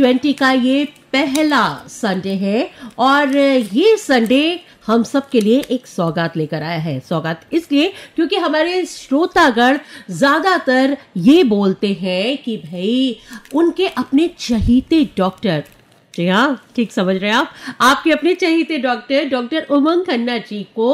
2020 का ये पहला संडे है और ये संडे हम सब के लिए एक सौगात लेकर आया है सौगात इसलिए क्योंकि हमारे श्रोतागण ज़्यादातर ये बोलते हैं कि भाई उनके अपने चहीते डॉक्टर जी हाँ ठीक समझ रहे हैं आप आपके अपने चहेते डॉक्टर डॉक्टर उमंग खन्ना जी को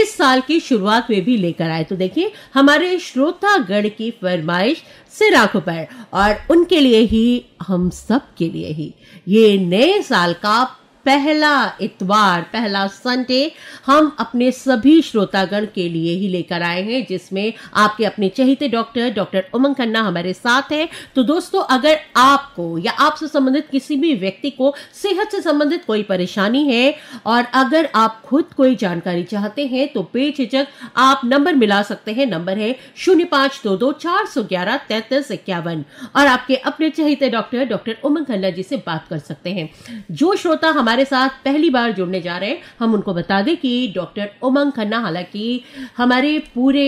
इस साल की शुरुआत में भी लेकर आए तो देखिए हमारे श्रोतागढ़ की फरमाइश सिराखों पर और उनके लिए ही हम सब के लिए ही ये नए साल का पहला इतवार पहला संडे हम अपने सभी श्रोतागण के लिए ही लेकर आए हैं जिसमें आपके अपने चहिते डॉक्टर डॉक्टर उमंग खन्ना हमारे साथ हैं तो दोस्तों अगर आपको या आपसे संबंधित किसी भी व्यक्ति को सेहत से संबंधित कोई परेशानी है और अगर आप खुद कोई जानकारी चाहते हैं तो बेझिझक आप नंबर मिला सकते हैं नंबर है शून्य पांच दो दो चार सौ ग्यारह तैतीस इक्यावन और आपके अपने चहित डॉक्टर डॉक्टर उमंग खन्ना जी से बात कर सकते हैं जो श्रोता हमारे हमारे साथ पहली बार जुड़ने जा रहे हैं हम उनको बता दें कि डॉक्टर उमंग खन्ना हालांकि हमारे पूरे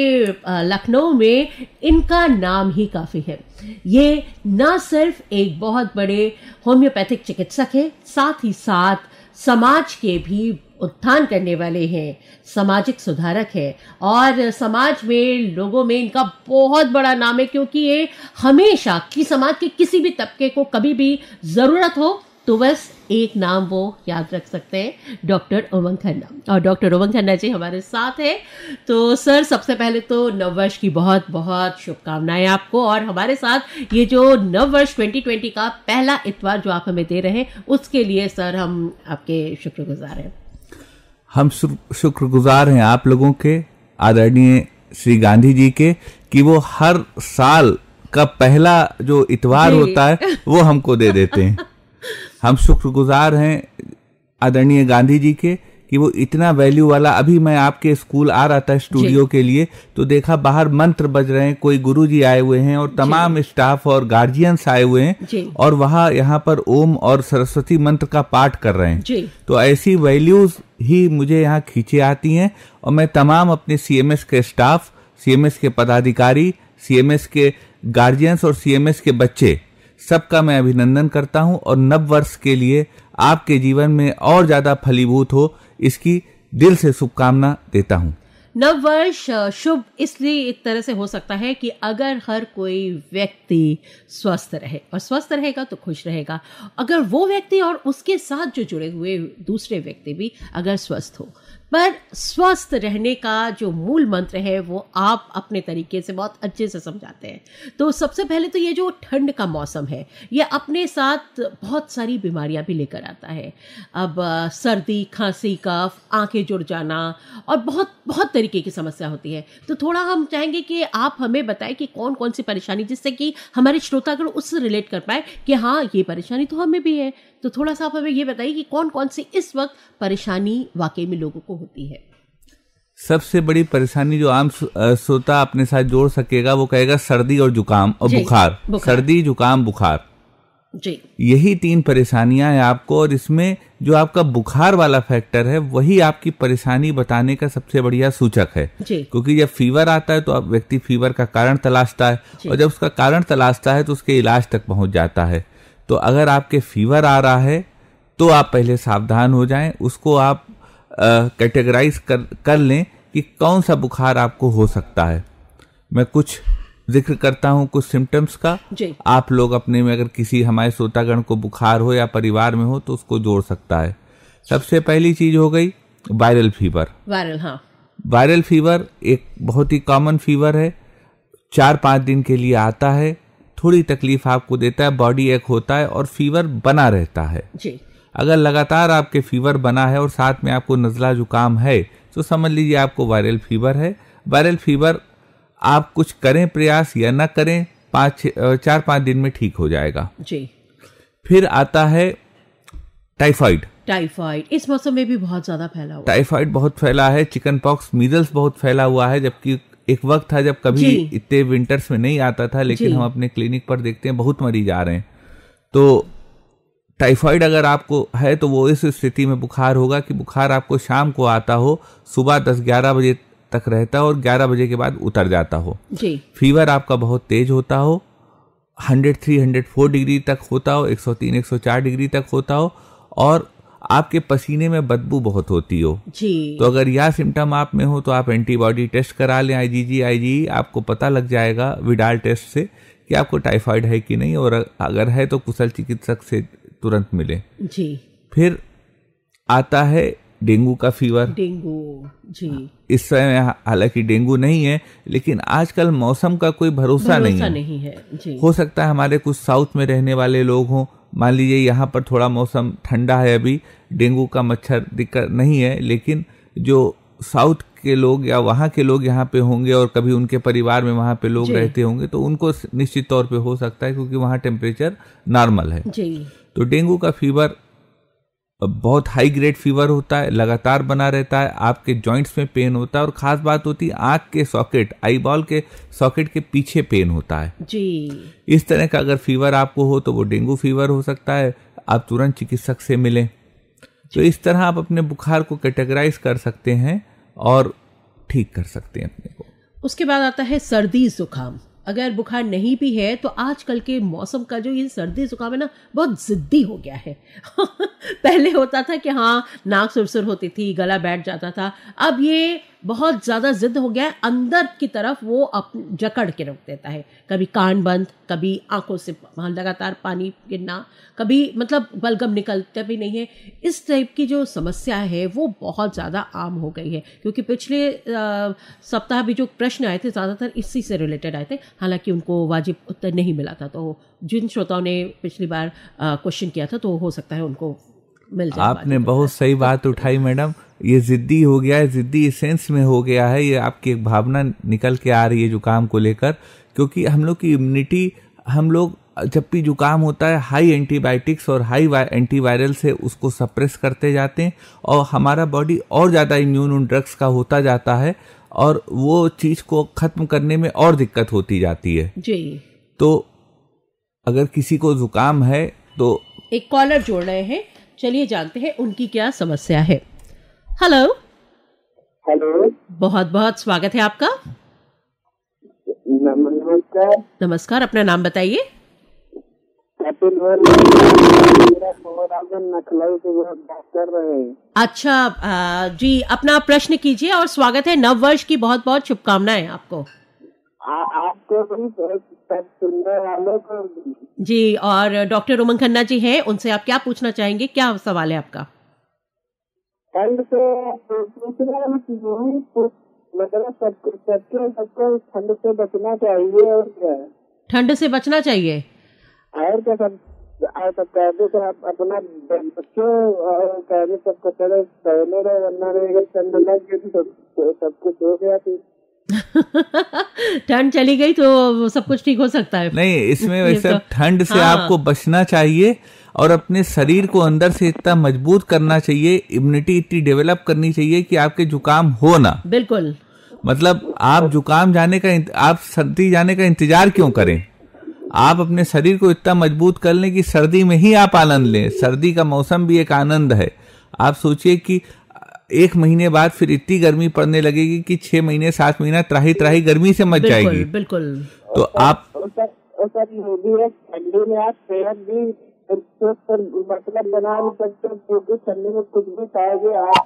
लखनऊ में इनका नाम ही काफ़ी है ये ना सिर्फ एक बहुत बड़े होम्योपैथिक चिकित्सक हैं साथ ही साथ समाज के भी उत्थान करने वाले हैं सामाजिक सुधारक है और समाज में लोगों में इनका बहुत बड़ा नाम है क्योंकि ये हमेशा कि समाज के किसी भी तबके को कभी भी ज़रूरत हो तो बस एक नाम वो याद रख सकते हैं डॉक्टर उमंग खन्ना और डॉक्टर उमंग खन्ना जी हमारे साथ हैं तो सर सबसे पहले तो नववर्ष की बहुत बहुत शुभकामनाएं आपको और हमारे साथ ये जो नववर्ष 2020 का पहला इतवार जो आप हमें दे रहे हैं उसके लिए सर हम आपके शुक्रगुजार हैं हम शुक्रगुजार हैं आप लोगों के आदरणीय श्री गांधी जी के कि वो हर साल का पहला जो इतवार होता है वो हमको दे देते हैं हम शुक्रगुजार हैं आदरणीय गांधी जी के कि वो इतना वैल्यू वाला अभी मैं आपके स्कूल आ रहा था स्टूडियो के लिए तो देखा बाहर मंत्र बज रहे हैं कोई गुरु जी आए हुए हैं और तमाम स्टाफ और गार्जियंस आए हुए हैं और वहाँ यहाँ पर ओम और सरस्वती मंत्र का पाठ कर रहे हैं तो ऐसी वैल्यूज ही मुझे यहाँ खींचे आती हैं और मैं तमाम अपने सीएमएस के स्टाफ सीएमएस के पदाधिकारी सीएमएस के गार्जियंस और सीएमएस के बच्चे सबका मैं अभिनंदन करता हूं और नव वर्ष के लिए आपके जीवन में और ज्यादा फलीभूत हो इसकी दिल से शुभकामना देता हूं नव वर्ष शुभ इसलिए एक तरह से हो सकता है कि अगर हर कोई व्यक्ति स्वस्थ रहे और स्वस्थ रहेगा तो खुश रहेगा अगर वो व्यक्ति और उसके साथ जो जुड़े हुए दूसरे व्यक्ति भी अगर स्वस्थ हो पर स्वस्थ रहने का जो मूल मंत्र है वो आप अपने तरीके से बहुत अच्छे से समझाते हैं तो सबसे पहले तो ये जो ठंड का मौसम है ये अपने साथ बहुत सारी बीमारियां भी लेकर आता है अब सर्दी खांसी कफ आंखें जुड़ जाना और बहुत बहुत तरीके की समस्या होती है तो थोड़ा हम चाहेंगे कि आप हमें बताएं कि कौन कौन सी परेशानी जिससे कि हमारे श्रोतागण उससे रिलेट कर पाए कि हाँ ये परेशानी तो हमें भी है तो थोड़ा सा आप हमें ये बताइए कि कौन कौन सी इस वक्त परेशानी वाकई में लोगों को होती है सबसे बड़ी परेशानी जो आम श्रोता अपने साथ जोड़ सकेगा वो कहेगा सर्दी और जुकाम और बुखार, बुखार सर्दी जुकाम बुखार जी यही तीन परेशानियां हैं आपको और इसमें जो आपका बुखार वाला फैक्टर है वही आपकी परेशानी बताने का सबसे बढ़िया सूचक है क्योंकि जब फीवर आता है तो आप व्यक्ति फीवर का कारण तलाशता है और जब उसका कारण तलाशता है तो उसके इलाज तक पहुंच जाता है तो अगर आपके फीवर आ रहा है तो आप पहले सावधान हो जाएं उसको आप कैटेगराइज कर कर लें कि कौन सा बुखार आपको हो सकता है मैं कुछ जिक्र करता हूँ कुछ सिम्टम्स का आप लोग अपने में अगर किसी हमारे श्रोतागण को बुखार हो या परिवार में हो तो उसको जोड़ सकता है सबसे पहली चीज हो गई वायरल फीवर वायरल हाँ वायरल फीवर एक बहुत ही कॉमन फीवर है चार पाँच दिन के लिए आता है थोड़ी तकलीफ आपको देता है बॉडी एक होता है और फीवर बना रहता है जी अगर लगातार आपके फीवर बना है और साथ में आपको नज़ला जुकाम है तो समझ लीजिए आपको वायरल फीवर है वायरल फीवर आप कुछ करें प्रयास या ना करें पाँच चार पाँच दिन में ठीक हो जाएगा जी फिर आता है टाइफाइड टाइफाइड इस मौसम में भी बहुत ज्यादा फैला हुआ टाइफाइड बहुत फैला है चिकन पॉक्स मीजल्स बहुत फैला हुआ है जबकि एक वक्त था जब कभी इतने विंटर्स में नहीं आता था लेकिन हम अपने क्लिनिक पर देखते हैं बहुत मरीज आ रहे हैं तो टाइफाइड अगर आपको है तो वो इस स्थिति में बुखार होगा कि बुखार आपको शाम को आता हो सुबह दस ग्यारह बजे तक रहता हो और ग्यारह बजे के बाद उतर जाता हो जी फीवर आपका बहुत तेज होता हो hundred three hundred four degree तक होता हो एक सौ तीन एक सौ चार डिग्री तक होता हो और आपके पसीने में बदबू बहुत होती हो जी तो अगर यह सिम्टम आप में हो तो आप एंटीबॉडी टेस्ट करा लें आईजीजी आईजी e, आपको पता लग जाएगा विडाल टेस्ट से कि आपको टाइफाइड है कि नहीं और अगर है तो कुशल चिकित्सक से तुरंत मिले जी फिर आता है डेंगू का फीवर डेंगू जी इस समय हालांकि डेंगू नहीं है लेकिन आजकल मौसम का कोई भरोसा, भरोसा नहीं, है। नहीं है जी। हो सकता है हमारे कुछ साउथ में रहने वाले लोग हों मान लीजिए यहाँ पर थोड़ा मौसम ठंडा है अभी डेंगू का मच्छर दिक्कत नहीं है लेकिन जो साउथ के लोग या वहाँ के लोग यहाँ पे होंगे और कभी उनके परिवार में वहाँ पे लोग रहते होंगे तो उनको निश्चित तौर पे हो सकता है क्योंकि वहाँ टेम्परेचर नॉर्मल है जी। तो डेंगू का फीवर बहुत हाई ग्रेड फीवर होता है लगातार बना रहता है आपके जॉइंट्स में पेन होता है और ख़ास बात होती है आँख के सॉकेट आई बॉल के सॉकेट के पीछे पेन होता है जी इस तरह का अगर फीवर आपको हो तो वो डेंगू फीवर हो सकता है आप तुरंत चिकित्सक से मिलें तो इस तरह आप अपने बुखार को कैटेगराइज कर सकते हैं और ठीक कर सकते हैं अपने को उसके बाद आता है सर्दी जुकाम अगर बुखार नहीं भी है तो आजकल के मौसम का जो ये सर्दी जुकाम है ना बहुत ज़िद्दी हो गया है पहले होता था कि हाँ नाक सुरसुर होती थी गला बैठ जाता था अब ये बहुत ज़्यादा ज़िद्द हो गया है अंदर की तरफ वो अप जकड़ के रख देता है कभी कान बंद कभी आंखों से लगातार पानी गिरना कभी मतलब बलगम निकलते भी नहीं है इस टाइप की जो समस्या है वो बहुत ज़्यादा आम हो गई है क्योंकि पिछले सप्ताह भी जो प्रश्न आए थे ज़्यादातर इसी से रिलेटेड आए थे हालांकि उनको वाजिब उत्तर नहीं मिला था तो जिन श्रोताओं ने पिछली बार क्वेश्चन किया था तो हो सकता है उनको मिल जाए आपने बहुत सही बात उठाई मैडम ये जिद्दी हो गया है जिद्दी इस सेंस में हो गया है ये आपकी एक भावना निकल के आ रही है जुकाम को लेकर क्योंकि हम लोग की इम्यूनिटी हम लोग जब भी जुकाम होता है हाई एंटीबायोटिक्स और हाई एंटीवायरल से उसको सप्रेस करते जाते हैं और हमारा बॉडी और ज़्यादा इम्यून उन ड्रग्स का होता जाता है और वो चीज़ को ख़त्म करने में और दिक्कत होती जाती है जी तो अगर किसी को जुकाम है तो एक कॉलर जोड़ रहे हैं चलिए जानते हैं उनकी क्या समस्या है हेलो हेलो बहुत बहुत स्वागत है आपका नमस्कार नमस्कार अपना नाम बताइए अच्छा जी अपना प्रश्न कीजिए और स्वागत है नव वर्ष की बहुत बहुत शुभकामनाएं आपको आपको भी जी और डॉक्टर रोमन खन्ना जी हैं उनसे आप क्या पूछना चाहेंगे क्या सवाल है आपका तो मतलब सबको ठंड से बचना चाहिए और क्या ठंड से बचना चाहिए और क्या सब अपना बच्चों और तो तो सब कुछ हो गया ठंड चली गई तो सब कुछ ठीक हो सकता है नहीं इसमें वैसे तो- ठंड तो, से हाँ। आपको बचना चाहिए और अपने शरीर को अंदर से इतना मजबूत करना चाहिए इम्यूनिटी इतनी डेवलप करनी चाहिए कि आपके जुकाम हो ना बिल्कुल मतलब आप जुकाम जाने का आप सर्दी जाने का इंतजार क्यों करें आप अपने शरीर को इतना मजबूत कर लें कि सर्दी में ही आप आनंद लें सर्दी का मौसम भी एक आनंद है आप सोचिए कि एक महीने बाद फिर इतनी गर्मी पड़ने लगेगी कि छह महीने सात महीना त्राही त्राही गर्मी से मच जाएगी बिल्कुल तो आप मतलब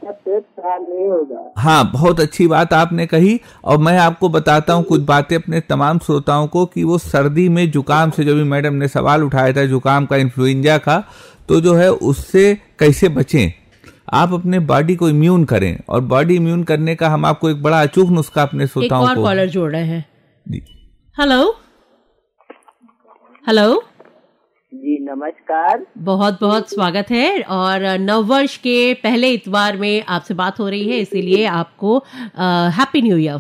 आपका नहीं होगा हाँ बहुत अच्छी बात आपने कही और मैं आपको बताता हूँ कुछ बातें अपने तमाम श्रोताओं को कि वो सर्दी में जुकाम से जो भी मैडम ने सवाल उठाया था जुकाम का इन्फ्लुएंजा का तो जो है उससे कैसे बचें आप अपने बॉडी को इम्यून करें और बॉडी इम्यून करने का हम आपको एक बड़ा अचूक नुस्खा अपने श्रोताओं को कॉलर जोड़ रहे हैं जी हेलो हेलो जी नमस्कार बहुत बहुत स्वागत है और नव वर्ष के पहले इतवार में आपसे बात हो रही है इसीलिए आपको हैप्पी न्यू ईयर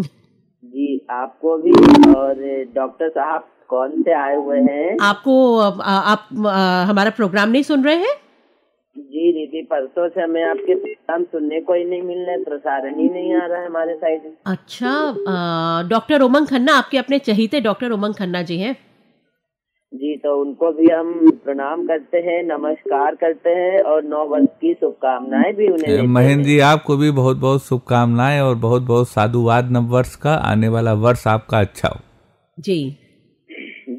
जी आपको भी और डॉक्टर साहब कौन से आए हुए हैं आपको आ, आप आ, हमारा प्रोग्राम नहीं सुन रहे हैं जी दीदी परसों से हमें आपके प्रोग्राम सुनने को ही नहीं मिल रहे प्रसारण ही नहीं आ रहा है हमारे साइड अच्छा डॉक्टर उमंग खन्ना आपके अपने चहीते डॉक्टर उमंग खन्ना जी हैं जी तो उनको भी हम प्रणाम करते हैं नमस्कार करते हैं और नौ वर्ष की शुभकामनाएं भी उन्हें महेंद्र जी आपको भी बहुत बहुत शुभकामनाएं और बहुत बहुत साधुवाद नव वर्ष का आने वाला वर्ष आपका अच्छा हो जी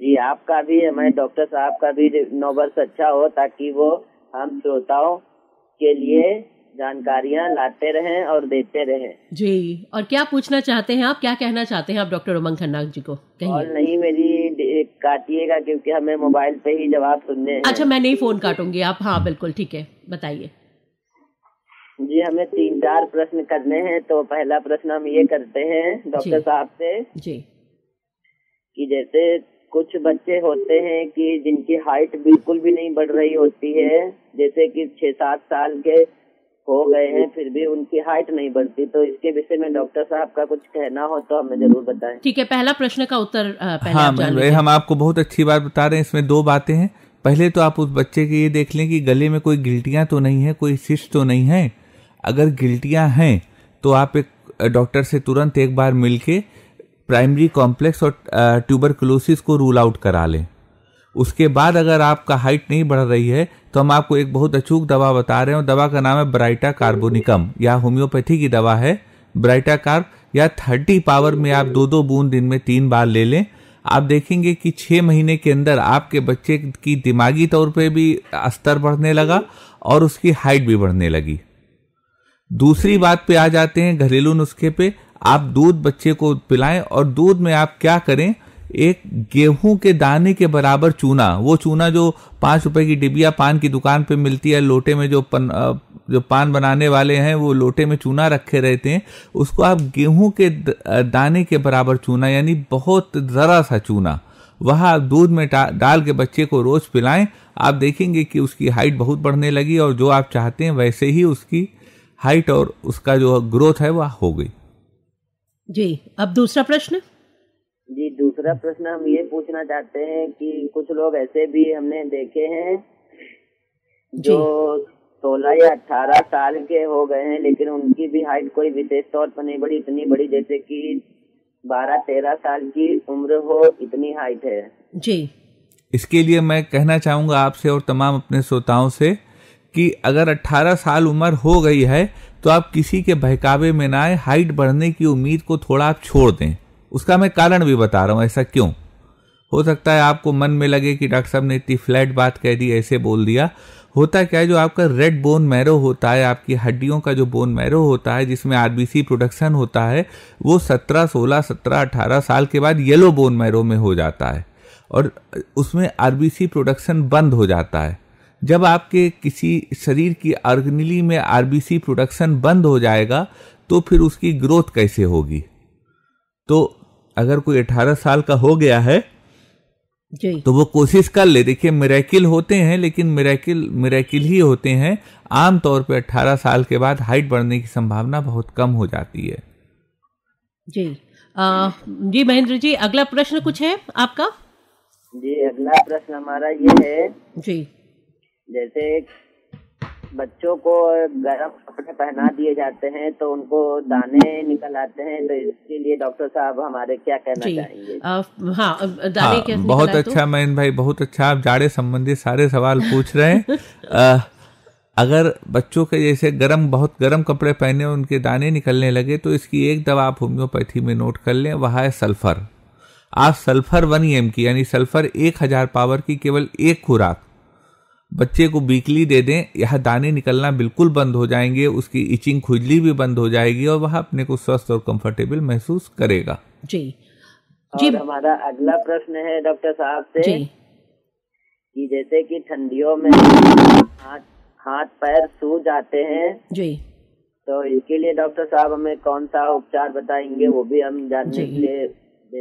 जी आपका भी हमारे डॉक्टर साहब का भी नौ वर्ष अच्छा हो ताकि वो हम श्रोताओं के लिए जानकारियाँ लाते रहें और देते रहें जी और क्या पूछना चाहते हैं आप क्या कहना चाहते हैं आप डॉक्टर उमंग खन्ना जी को और नहीं मेरी काटिएगा क्योंकि हमें मोबाइल पे ही जवाब सुनने अच्छा मैं नहीं फोन काटूंगी आप हाँ बिल्कुल ठीक है बताइए जी हमें तीन चार प्रश्न करने हैं तो पहला प्रश्न हम ये करते हैं डॉक्टर साहब से जी कि जैसे कुछ बच्चे होते हैं कि जिनकी हाइट बिल्कुल भी नहीं बढ़ रही होती है जैसे कि छह सात साल के हो गए हैं फिर भी उनकी हाइट नहीं बढ़ती तो इसके विषय में डॉक्टर साहब का कुछ कहना हो तो हमें जरूर बताएं ठीक है पहला प्रश्न का उत्तर पहले हाँ, आप मतलब हम आपको बहुत अच्छी बात बता रहे हैं इसमें दो बातें हैं पहले तो आप उस बच्चे के ये देख लें कि गले में कोई गिल्टियाँ तो नहीं है कोई सिस्ट तो नहीं है अगर गिल्टियाँ हैं तो आप एक डॉक्टर से तुरंत एक बार मिल प्राइमरी कॉम्प्लेक्स और ट्यूबरकुलोसिस uh, को रूल आउट करा लें उसके बाद अगर आपका हाइट नहीं बढ़ रही है तो हम आपको एक बहुत अचूक दवा बता रहे हैं दवा का नाम है ब्राइटा कार्बोनिकम या होम्योपैथी की दवा है ब्राइटा कार्ब या थर्टी पावर में आप दो दो बूंद दिन में तीन बार ले लें आप देखेंगे कि छः महीने के अंदर आपके बच्चे की दिमागी तौर पर भी स्तर बढ़ने लगा और उसकी हाइट भी बढ़ने लगी दूसरी बात पे आ जाते हैं घरेलू नुस्खे पे आप दूध बच्चे को पिलाएं और दूध में आप क्या करें एक गेहूं के दाने के बराबर चूना वो चूना जो पाँच रुपए की डिबिया पान की दुकान पे मिलती है लोटे में जो पन जो पान बनाने वाले हैं वो लोटे में चूना रखे रहते हैं उसको आप गेहूं के दाने के बराबर चूना यानी बहुत ज़रा सा चूना वह आप दूध में डाल के बच्चे को रोज़ पिलाएं आप देखेंगे कि उसकी हाइट बहुत बढ़ने लगी और जो आप चाहते हैं वैसे ही उसकी हाइट और उसका जो ग्रोथ है वह हो गई जी अब दूसरा प्रश्न जी दूसरा प्रश्न हम ये पूछना चाहते हैं कि कुछ लोग ऐसे भी हमने देखे हैं जो सोलह या अठारह साल के हो गए हैं लेकिन उनकी भी हाइट कोई विशेष तौर पर नहीं बड़ी इतनी बड़ी जैसे कि बारह तेरह साल की उम्र हो इतनी हाइट है जी इसके लिए मैं कहना चाहूंगा आपसे और तमाम अपने श्रोताओं से कि अगर 18 साल उम्र हो गई है तो आप किसी के बहकावे में ना आए हाइट बढ़ने की उम्मीद को थोड़ा आप छोड़ दें उसका मैं कारण भी बता रहा हूँ ऐसा क्यों हो सकता है आपको मन में लगे कि डॉक्टर साहब ने इतनी फ्लैट बात कह दी ऐसे बोल दिया होता क्या है जो आपका रेड बोन मैरो होता है आपकी हड्डियों का जो बोन मैरो होता है जिसमें आरबीसी प्रोडक्शन होता है वो सत्रह सोलह सत्रह अठारह साल के बाद येलो बोन मैरो में हो जाता है और उसमें आरबीसी प्रोडक्शन बंद हो जाता है जब आपके किसी शरीर की अर्गनिली में आरबीसी प्रोडक्शन बंद हो जाएगा तो फिर उसकी ग्रोथ कैसे होगी तो अगर कोई अठारह साल का हो गया है तो वो कोशिश कर ले देखिए मेरेकिल होते हैं लेकिन मेरेकिल मेरेकिल ही होते हैं आमतौर पे 18 साल के बाद हाइट बढ़ने की संभावना बहुत कम हो जाती है जी आ, जी महेंद्र जी अगला प्रश्न कुछ है आपका जी अगला प्रश्न हमारा ये है जी जैसे बच्चों को गर्म कपड़े पहना दिए जाते हैं तो उनको दाने निकल आते हैं तो इसके लिए डॉक्टर साहब हमारे क्या कहना चाहेंगे हाँ, हाँ, बहुत तो? अच्छा तो? मयन भाई बहुत अच्छा आप जाड़े संबंधी सारे सवाल पूछ रहे हैं अगर बच्चों के जैसे गर्म बहुत गर्म कपड़े पहने उनके दाने निकलने लगे तो इसकी एक दवा आप होम्योपैथी में नोट कर लें वह है सल्फर आप सल्फर वन एम की यानी सल्फर एक हजार पावर की केवल एक खुराक बच्चे को वीकली दे दें यह दाने निकलना बिल्कुल बंद हो जाएंगे उसकी इचिंग खुजली भी बंद हो जाएगी और वह अपने को स्वस्थ और कंफर्टेबल महसूस करेगा जी जी हमारा अगला प्रश्न है डॉक्टर साहब से जी कि जैसे कि ठंडियों में हाथ हाथ पैर सू जाते हैं जी तो इसके लिए डॉक्टर साहब हमें कौन सा उपचार बताएंगे वो भी हम जानने के लिए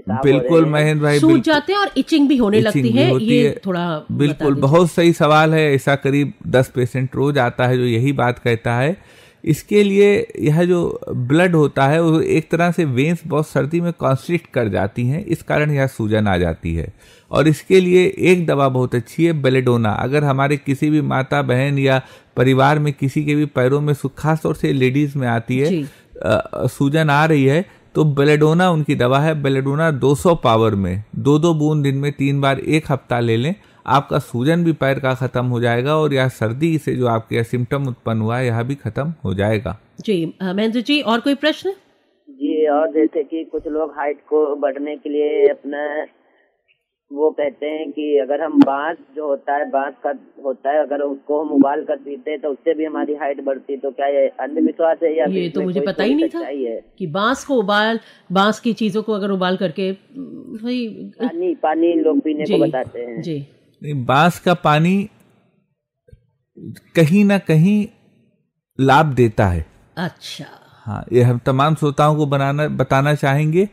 बिल्कुल महेंद्र भाई सूज जाते हैं और इचिंग भी होने इचिंग लगती भी है ये है। थोड़ा बिल्कुल बहुत सही सवाल है ऐसा करीब दस पेशेंट रोज आता है जो यही बात कहता है इसके लिए यह जो ब्लड होता है वो एक तरह से वेंस बहुत सर्दी में कॉन्स्ट्रिक्ट कर जाती हैं इस कारण यह सूजन आ जाती है और इसके लिए एक दवा बहुत अच्छी है बेलेडोना अगर हमारे किसी भी माता बहन या परिवार में किसी के भी पैरों में खास तौर से लेडीज़ में आती है सूजन आ रही है तो बेलेडोना उनकी दवा है बेलेडोना 200 पावर में दो दो बूंद दिन में तीन बार एक हफ्ता ले लें आपका सूजन भी पैर का ख़त्म हो जाएगा और यह सर्दी से जो आपके सिम्टम उत्पन्न हुआ है यह भी ख़त्म हो जाएगा जी महेंद्र जी और कोई प्रश्न जी और जैसे कि कुछ लोग हाइट को बढ़ने के लिए अपना वो कहते हैं कि अगर हम बांस जो होता है बांस का होता है अगर उसको हम उबाल कर पीते तो उससे भी हमारी हाइट बढ़ती तो क्या ये अंधविश्वास है या ये तो मुझे पता ही नहीं था कि बांस को उबाल बांस की चीजों को अगर उबाल करके हम्म, पानी पानी लोग पीने को बताते हैं जी बांस का पानी कहीं ना कहीं लाभ देता है अच्छा हाँ ये हम तमाम श्रोताओं को बनाना बताना चाहेंगे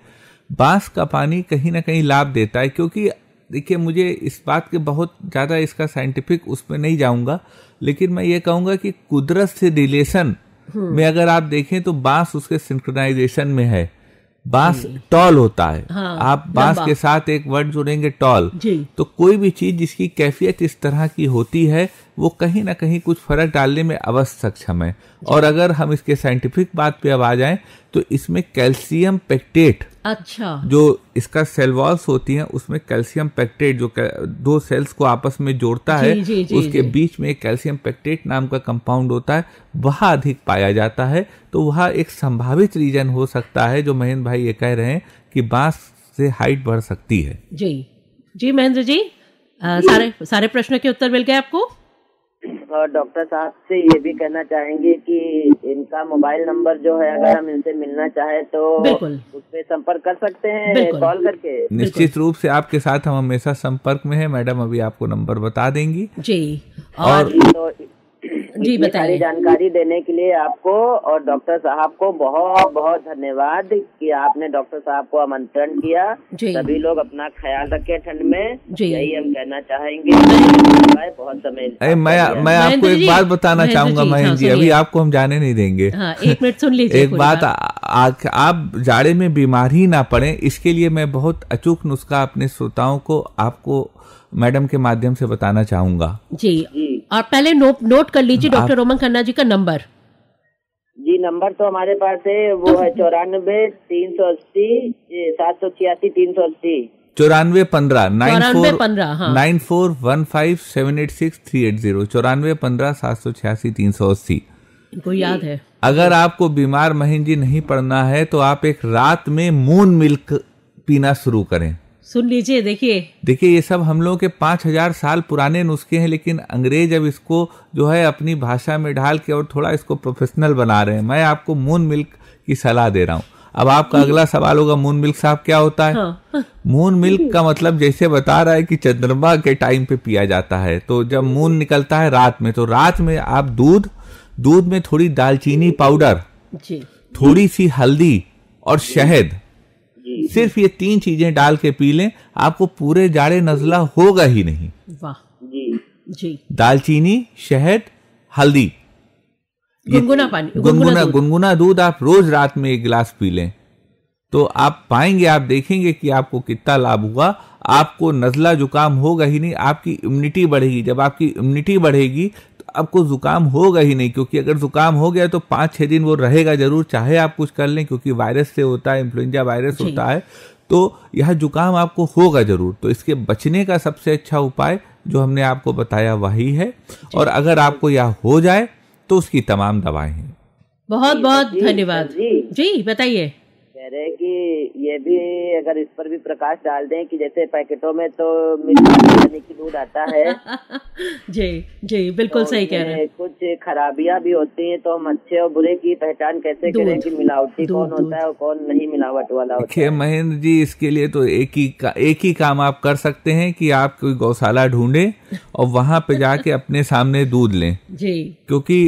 बांस का पानी कहीं ना कहीं लाभ देता है क्योंकि देखिए मुझे इस बात के बहुत ज़्यादा इसका साइंटिफिक उसमें नहीं जाऊंगा लेकिन मैं ये कहूँगा कि कुदरत से रिलेशन हम्म। में अगर आप देखें तो बांस उसके सिंक्रोनाइजेशन में है बांस टॉल होता है हाँ, आप बांस के साथ एक वर्ड जोड़ेंगे टॉल तो कोई भी चीज जिसकी कैफियत इस तरह की होती है वो कहीं ना कहीं कुछ फर्क डालने में अवश्य सक्षम है और अगर हम इसके साइंटिफिक बात पे अब आ जाएं तो इसमें कैल्शियम पेक्टेट अच्छा जो इसका सेल वॉल्स होती है उसमें कैल्शियम पेक्टेट जो दो सेल्स को आपस में जोड़ता जी, है जी, जी, उसके जी. बीच में कैल्शियम पेक्टेट नाम का कंपाउंड होता है वह अधिक पाया जाता है तो वह एक संभावित रीजन हो सकता है जो महेंद्र भाई ये कह रहे हैं कि बांस से हाइट बढ़ सकती है जी जी महेंद्र जी आ, सारे सारे प्रश्नों के उत्तर मिल गए आपको और डॉक्टर साहब से ये भी कहना चाहेंगे कि इनका मोबाइल नंबर जो है अगर हम इनसे मिलना चाहे तो उस पर संपर्क कर सकते हैं कॉल करके निश्चित रूप से आपके साथ हम हमेशा संपर्क में है मैडम अभी आपको नंबर बता देंगी जी और, और तो जी सारी जानकारी देने के लिए आपको और डॉक्टर साहब को बहुत बहुत धन्यवाद कि आपने डॉक्टर साहब को आमंत्रण किया सभी लोग अपना ख्याल रखे ठंड में यही हम कहना चाहेंगे बहुत समय मैं मैं आपको एक बात बताना चाहूंगा हाँ, महेंद्र जी अभी आपको हम जाने नहीं देंगे हाँ, एक मिनट सुन लीजिए एक बात आप जाड़े में बीमार ही ना पड़े इसके लिए मैं बहुत अचूक नुस्खा अपने श्रोताओं को आपको मैडम के माध्यम से बताना चाहूंगा जी और पहले नो, नोट कर लीजिए डॉक्टर रोमन खन्ना जी का नंबर जी नंबर तो हमारे पास है वो है चौरानबे तीन सौ अस्सी सात सौ छियासी तीन सौ अस्सी चौरानवे पंद्रह नाइन फोर पंद्रह nine four one five seven eight six three eight zero चौरानवे पंद्रह सात सौ छियासी तीन सौ अस्सी इनको याद है अगर आपको बीमार महीन जी नहीं पड़ना है तो आप एक रात में मून मिल्क पीना शुरू करें सुन लीजिए देखिए देखिए ये सब हम लोगों के पांच हजार साल पुराने नुस्खे हैं लेकिन अंग्रेज अब इसको जो है अपनी भाषा में ढाल के और थोड़ा इसको प्रोफेशनल बना रहे हैं मैं आपको मून मिल्क की सलाह दे रहा हूँ अब आपका अगला सवाल होगा मून मिल्क साहब क्या होता है हाँ। मून मिल्क का मतलब जैसे बता रहा है कि चंद्रमा के टाइम पे पिया जाता है तो जब मून निकलता है रात में तो रात में आप दूध दूध में थोड़ी दालचीनी पाउडर थोड़ी सी हल्दी और शहद सिर्फ ये तीन चीजें डाल के पी लें आपको पूरे जाड़े नजला होगा ही नहीं जी दालचीनी शहद हल्दी गुनगुना पानी गुनगुना गुनगुना दूध आप रोज रात में एक गिलास पी लें तो आप पाएंगे आप देखेंगे कि आपको कितना लाभ हुआ आपको नजला जुकाम होगा ही नहीं आपकी इम्यूनिटी बढ़ेगी जब आपकी इम्यूनिटी बढ़ेगी आपको ज़ुकाम होगा ही नहीं क्योंकि अगर ज़ुकाम हो गया तो पाँच छः दिन वो रहेगा ज़रूर चाहे आप कुछ कर लें क्योंकि वायरस से होता है इन्फ्लुंजा वायरस होता है तो यह जुकाम आपको होगा ज़रूर तो इसके बचने का सबसे अच्छा उपाय जो हमने आपको बताया वही है और अगर आपको यह हो जाए तो उसकी तमाम दवाएं हैं बहुत बहुत धन्यवाद जी बताइए कह रहे कि ये भी अगर इस पर भी प्रकाश डाल दें कि जैसे पैकेटों में तो मिलाने की दूध आता है जी जी बिल्कुल तो सही कह रहे हैं कुछ खराबियां भी होती हैं तो हम अच्छे और बुरे की पहचान कैसे करें कि मिलावटी कौन होता है और कौन नहीं मिलावट वाला होता है महेंद्र जी इसके लिए तो एक ही का, एक ही काम आप कर सकते हैं कि आप कोई गौशाला ढूंढे और वहाँ पे जाके अपने सामने दूध लें जी क्योंकि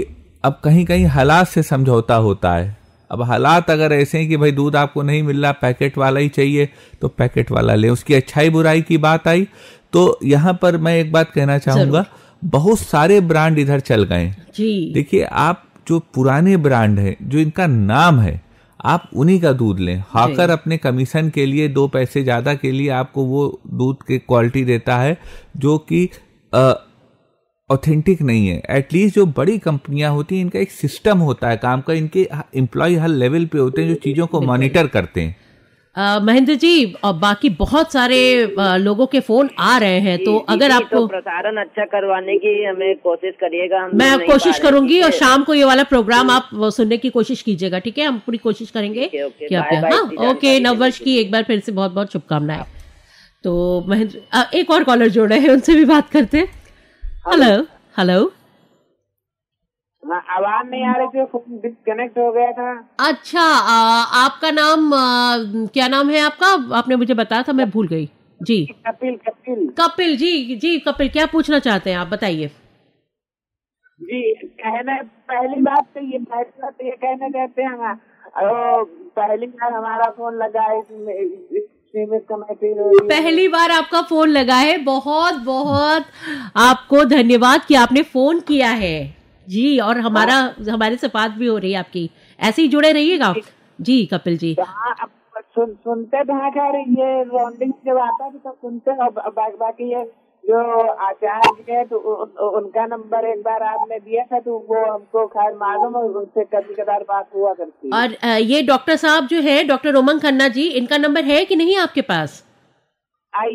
अब कहीं कहीं हालात से समझौता होता है अब हालात अगर ऐसे हैं कि भाई दूध आपको नहीं मिल रहा पैकेट वाला ही चाहिए तो पैकेट वाला लें उसकी अच्छाई बुराई की बात आई तो यहाँ पर मैं एक बात कहना चाहूंगा बहुत सारे ब्रांड इधर चल गए देखिए आप जो पुराने ब्रांड है जो इनका नाम है आप उन्हीं का दूध लें हाकर अपने कमीशन के लिए दो पैसे ज़्यादा के लिए आपको वो दूध की क्वालिटी देता है जो कि ऑथेंटिक नहीं है एटलीस्ट जो बड़ी कंपनियां होती हैं इनका एक सिस्टम होता है काम का इनके एम्प्लॉय हर लेवल पे होते हैं जो चीज़ों को मॉनिटर करते हैं महेंद्र जी और बाकी बहुत सारे लोगों के फोन आ रहे हैं तो अगर आपको तो प्रसारण अच्छा करवाने की हमें कोशिश करिएगा हम मैं कोशिश करूंगी और शाम को ये वाला प्रोग्राम आप सुनने की कोशिश कीजिएगा ठीक है हम पूरी कोशिश करेंगे कि आप हाँ ओके वर्ष की एक बार फिर से बहुत बहुत शुभकामनाएं हाँ। तो महेंद्र एक और कॉलर जोड़ रहे हैं उनसे भी बात करते हैं हेलो हेलो हाँ, आवाज नहीं आ रही थी फोन डिस्कनेक्ट हो गया था अच्छा आ, आपका नाम आ, क्या नाम है आपका आपने मुझे बताया था मैं भूल गई जी कपिल कपिल कपिल जी जी कपिल क्या पूछना चाहते हैं आप बताइए जी कहना पहली बात तो ये फैसला तो ये कहना चाहते हैं हाँ। पहली बार हमारा फोन लगा इस पहली बार आपका फोन लगा है बहुत बहुत आपको धन्यवाद कि आपने फोन किया है जी और हमारा हमारे से बात भी हो रही है आपकी ऐसे ही जुड़े रहिएगा जी कपिल जी सुन सुनते कह रही है जब आता है तो सुनते बाकी जो आचार्य है तो उ, उनका नंबर एक बार आपने दिया था तो वो हमको खैर मालूम है उनसे कभी कदार बात हुआ करती और ये डॉक्टर साहब जो है डॉक्टर रोमन खन्ना जी इनका नंबर है कि नहीं आपके पास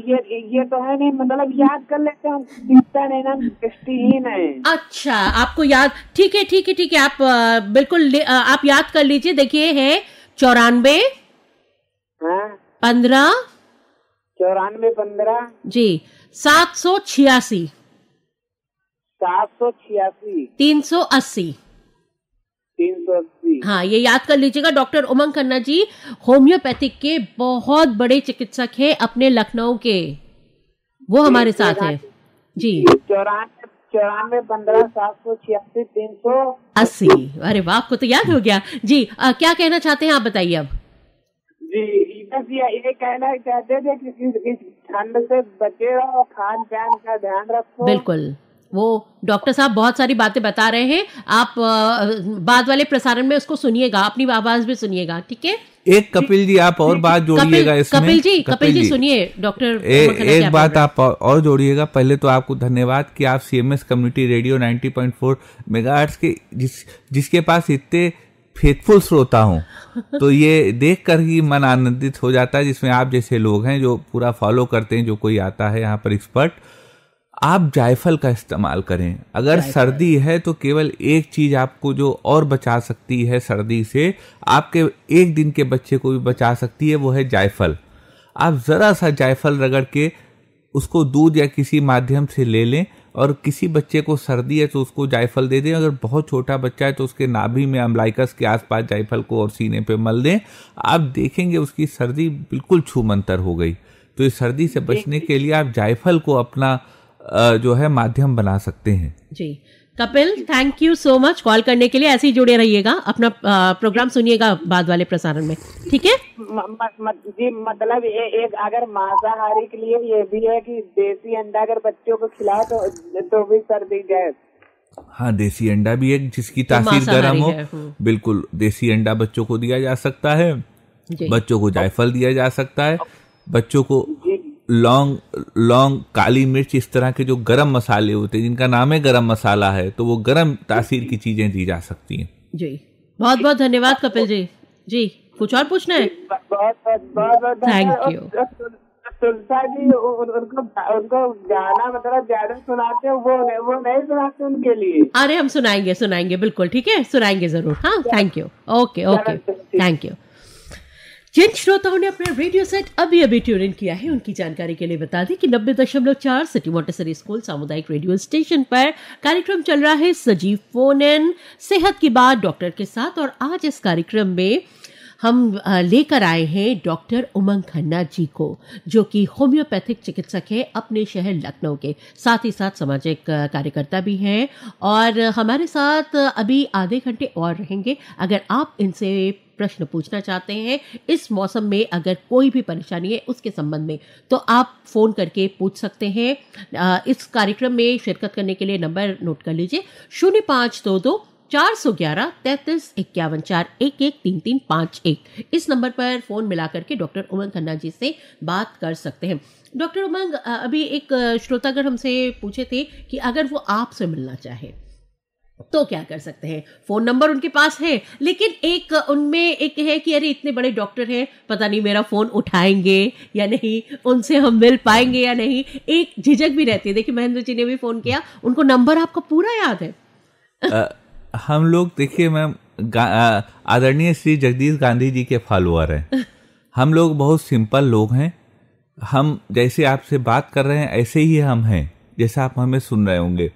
ये ये तो है नहीं मतलब याद कर लेते हम दिखता नहीं ना दृष्टिहीन है अच्छा आपको याद ठीक है ठीक है ठीक है आप बिल्कुल आप याद कर लीजिए देखिए है हाँ। चौरानवे पंद्रह चौरानबे पंद्रह जी सात सौ छियासी सात सौ छियासी तीन सौ अस्सी तीन सौ अस्सी हाँ ये याद कर लीजिएगा डॉक्टर उमंग खन्ना जी होम्योपैथिक के बहुत बड़े चिकित्सक हैं अपने लखनऊ के वो हमारे साथ हैं जी चौरानवे चौरानवे पंद्रह सात सौ छियासी तीन सौ अस्सी अरे वाह आपको तो याद हो गया जी आ, क्या कहना चाहते हैं आप बताइए अब जी बस ये कहना चाहते थे कि इस ठंड से बचे रहो खान पान का ध्यान रखो बिल्कुल वो डॉक्टर साहब बहुत सारी बातें बता रहे हैं आप बाद वाले प्रसारण में उसको सुनिएगा अपनी आवाज भी सुनिएगा ठीक है एक कपिल जी आप और बात जोड़िएगा इसमें कपिल जी कपिल, कपिल जी, जी सुनिए डॉक्टर एक बात आप और जोड़िएगा पहले तो आपको धन्यवाद कि आप सीएमएस कम्युनिटी रेडियो 90.4 मेगाहर्ट्ज के जिस जिसके पास इतने फेथफुल श्रोता हूँ तो ये देख कर ही मन आनंदित हो जाता है जिसमें आप जैसे लोग हैं जो पूरा फॉलो करते हैं जो कोई आता है यहाँ पर एक्सपर्ट आप जायफल का इस्तेमाल करें अगर सर्दी है तो केवल एक चीज़ आपको जो और बचा सकती है सर्दी से आपके एक दिन के बच्चे को भी बचा सकती है वो है जायफल आप ज़रा सा जायफल रगड़ के उसको दूध या किसी माध्यम से ले लें और किसी बच्चे को सर्दी है तो उसको जायफल दे दें अगर बहुत छोटा बच्चा है तो उसके नाभि में अम्लाइकस के आसपास जायफल को और सीने पे मल दें आप देखेंगे उसकी सर्दी बिल्कुल छूमंतर हो गई तो इस सर्दी से बचने के लिए आप जायफल को अपना जो है माध्यम बना सकते हैं जी Kapil thank you so much call करने के लिए ऐसे ही जुड़े रहिएगा अपना प्रोग्राम सुनिएगा बाद वाले प्रसारण में ठीक है जी मतलब ए, एक अगर मांसाहारी के लिए ये भी है कि देसी अंडा अगर बच्चों को खिलाओ तो तो भी सर्दी जाए हाँ देसी अंडा भी तो है जिसकी तासीर तो गर्म हम्म। हो बिल्कुल देसी अंडा बच्चों को दिया जा सकता है बच्चों को जायफल दिया जा सकता है बच्चों को लौंग लौंग काली मिर्च इस तरह के जो गरम मसाले होते हैं जिनका नाम है गरम मसाला है तो वो गरम तासीर की चीजें दी जा सकती हैं जी बहुत बहुत धन्यवाद कपिल जी जी कुछ और पूछना है थैंक यू जी उनको उनको मतलब सुनाते उनके लिए अरे हम सुनाएंगे सुनाएंगे बिल्कुल ठीक है सुनाएंगे जरूर हाँ thank you okay okay thank you जिन श्रोताओं ने अपना रेडियो सेट अभी अभी ट्यून इन किया है उनकी जानकारी के लिए बता दें कि नब्बे दशमलव चार सिटी मोटेसरी स्कूल सामुदायिक रेडियो स्टेशन पर कार्यक्रम चल रहा है सजीव फोन इन सेहत की बात डॉक्टर के साथ और आज इस कार्यक्रम में हम लेकर आए हैं डॉक्टर उमंग खन्ना जी को जो कि होम्योपैथिक चिकित्सक है अपने शहर लखनऊ के साथ ही साथ सामाजिक कार्यकर्ता भी हैं और हमारे साथ अभी आधे घंटे और रहेंगे अगर आप इनसे प्रश्न पूछना चाहते हैं इस मौसम में अगर कोई भी परेशानी है उसके संबंध में तो आप फ़ोन करके पूछ सकते हैं इस कार्यक्रम में शिरकत करने के लिए नंबर नोट कर लीजिए शून्य पाँच दो दो चार सौ ग्यारह तैंतीस इक्यावन चार एक एक तीन तीन पाँच एक इस नंबर पर फ़ोन मिला करके डॉक्टर उमंग खन्ना जी से बात कर सकते हैं डॉक्टर उमंग अभी एक श्रोतागढ़ हमसे पूछे थे कि अगर वो आपसे मिलना चाहे तो क्या कर सकते हैं फोन नंबर उनके पास है लेकिन एक उनमें एक है कि अरे इतने बड़े डॉक्टर हैं पता नहीं मेरा फोन उठाएंगे या नहीं उनसे हम मिल पाएंगे या नहीं एक झिझक भी रहती है देखिए महेंद्र जी ने भी फोन किया उनको नंबर आपका पूरा याद है आ, हम लोग देखिए मैम आदरणीय श्री जगदीश गांधी जी के फॉलोअर हैं हम लोग बहुत सिंपल लोग हैं हम जैसे आपसे बात कर रहे हैं ऐसे ही हम हैं जैसा आप हमें सुन रहे होंगे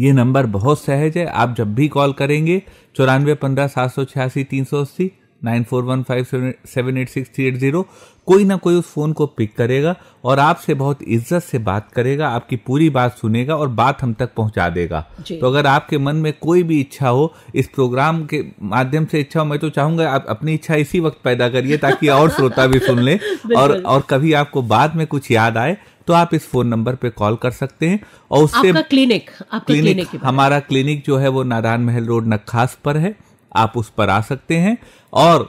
ये नंबर बहुत सहज है आप जब भी कॉल करेंगे चौरानवे पंद्रह सात सौ छियासी तीन सौ अस्सी nine four one five seven eight six three eight zero कोई ना कोई उस फ़ोन को पिक करेगा और आपसे बहुत इज्जत से बात करेगा आपकी पूरी बात सुनेगा और बात हम तक पहुंचा देगा तो अगर आपके मन में कोई भी इच्छा हो इस प्रोग्राम के माध्यम से इच्छा हो मैं तो चाहूंगा आप अपनी इच्छा इसी वक्त पैदा करिए ताकि और श्रोता भी सुन ले और, और कभी आपको बाद में कुछ याद आए तो आप इस फोन नंबर पे कॉल कर सकते हैं और उससे आपका क्लिनिक आपका क्लिनिक, क्लिनिक हमारा क्लिनिक जो है वो नारायण महल रोड नक्खास पर है आप उस पर आ सकते हैं और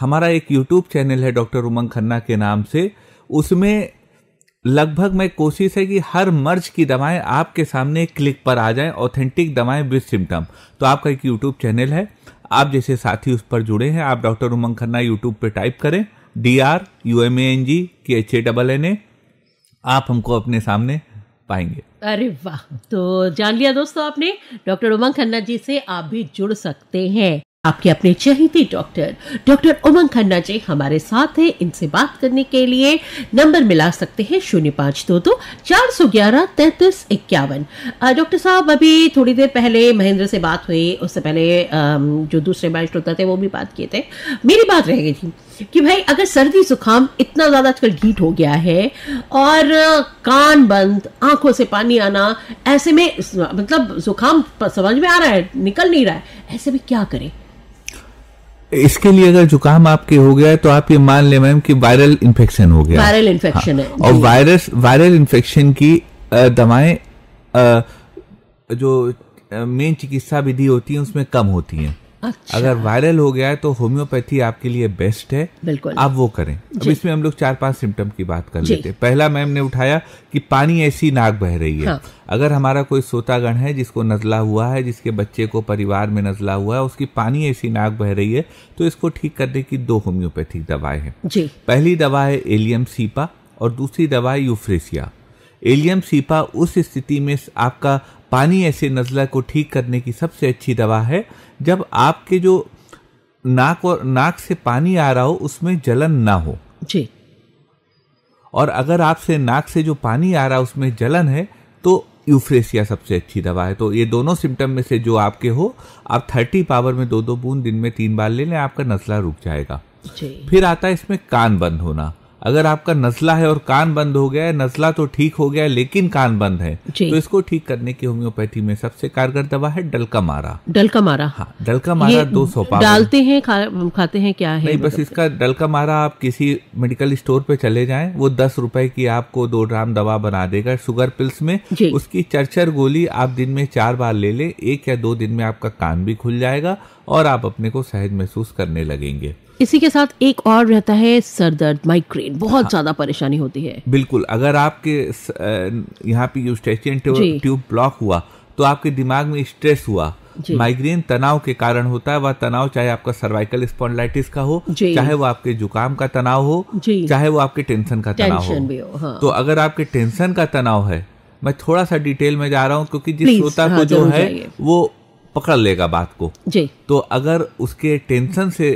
हमारा एक यूट्यूब चैनल है डॉक्टर उमंग खन्ना के नाम से उसमें लगभग मैं कोशिश है कि हर मर्ज की दवाएं आपके सामने क्लिक पर आ जाएं ऑथेंटिक दवाएं विद सिम्टम तो आपका एक यूट्यूब चैनल है आप जैसे साथी उस पर जुड़े हैं आप डॉक्टर उमंग खन्ना यूट्यूब पर टाइप करें D R U M A N G K H A double N A आप हमको अपने सामने पाएंगे अरे वाह तो जान लिया दोस्तों आपने डॉक्टर उमंग खन्ना जी से आप भी जुड़ सकते हैं आपके अपने चहेते डॉक्टर डॉक्टर उमंग खन्ना जी हमारे साथ हैं इनसे बात करने के लिए नंबर मिला सकते हैं शून्य पांच दो दो चार सौ ग्यारह तैतीस इक्यावन डॉक्टर साहब अभी थोड़ी देर पहले महेंद्र से बात हुई उससे पहले जो दूसरे माइज होता थे वो भी बात किए थे मेरी बात रह गई थी कि भाई अगर सर्दी जुकाम इतना ज़्यादा आजकल हीट हो गया है और कान बंद आंखों से पानी आना ऐसे में मतलब जुकाम समझ में आ रहा है निकल नहीं रहा है ऐसे में क्या करें इसके लिए अगर जुकाम आपके हो गया है तो आप ये मान ले मैम कि वायरल इन्फेक्शन हो गया वायरल इन्फेक्शन हाँ, है और वायरस वायरल इन्फेक्शन की दवाएं जो मेन चिकित्सा विधि होती है उसमें कम होती हैं अच्छा। अगर वायरल हो गया है तो होम्योपैथी आपके लिए बेस्ट है बिल्कुल आप वो करें अब इसमें हम लोग चार पांच सिम्टम की बात कर लेते हैं पहला मैम ने उठाया कि पानी ऐसी नाक बह रही है हाँ। अगर हमारा कोई सोतागण है जिसको नजला हुआ है जिसके बच्चे को परिवार में नजला हुआ है उसकी पानी ऐसी नाक बह रही है तो इसको ठीक करने की दो होम्योपैथिक दवाएं हैं पहली दवा है एलियम सीपा और दूसरी दवा है यूफ्रेसिया एलियम सीपा उस स्थिति में आपका पानी ऐसे नज़ला को ठीक करने की सबसे अच्छी दवा है जब आपके जो नाक और नाक से पानी आ रहा हो उसमें जलन ना हो जी और अगर आपसे नाक से जो पानी आ रहा है उसमें जलन है तो यूफ्रेसिया सबसे अच्छी दवा है तो ये दोनों सिम्टम में से जो आपके हो आप थर्टी पावर में दो दो बूंद दिन में तीन बार ले लें आपका नजला रुक जाएगा फिर आता है इसमें कान बंद होना अगर आपका नसला है और कान बंद हो गया है नसला तो ठीक हो गया है लेकिन कान बंद है तो इसको ठीक करने की होम्योपैथी में सबसे कारगर दवा है डलका मारा डलका मारा हाँ डलका मारा दो सौ डालते हैं खा, खाते हैं क्या है नहीं बस मतलब इसका डलका मारा आप किसी मेडिकल स्टोर पे चले जाए वो दस रुपए की आपको दो ड्राम दवा बना देगा शुगर पिल्स में उसकी चरचर गोली आप दिन में चार बार ले ले एक या दो दिन में आपका कान भी खुल जाएगा और आप अपने को सहज महसूस करने लगेंगे इसी के साथ एक और रहता है सर दर्द माइग्रेन बहुत हाँ, ज्यादा परेशानी होती है बिल्कुल अगर आपके यहाँ पे ट्यूब ब्लॉक हुआ तो आपके दिमाग में स्ट्रेस हुआ माइग्रेन तनाव के कारण होता है वह तनाव चाहे आपका सर्वाइकल स्पॉन्डलाइटिस का हो चाहे वो आपके जुकाम का तनाव हो चाहे वो आपके टेंशन का तनाव हो, हाँ। तो अगर आपके टेंशन का तनाव है मैं थोड़ा सा डिटेल में जा रहा हूँ क्योंकि जिस श्रोता हाँ, को जो है वो पकड़ लेगा बात को तो अगर उसके टेंशन से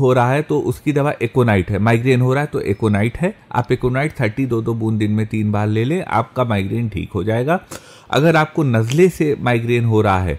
हो रहा है तो उसकी दवा एकोनाइट है माइग्रेन हो रहा है तो एकोनाइट है आप एकोनाइट थर्टी दो दो बूंद दिन में तीन बार ले लें आपका माइग्रेन ठीक हो जाएगा अगर आपको नज़ले से माइग्रेन हो रहा है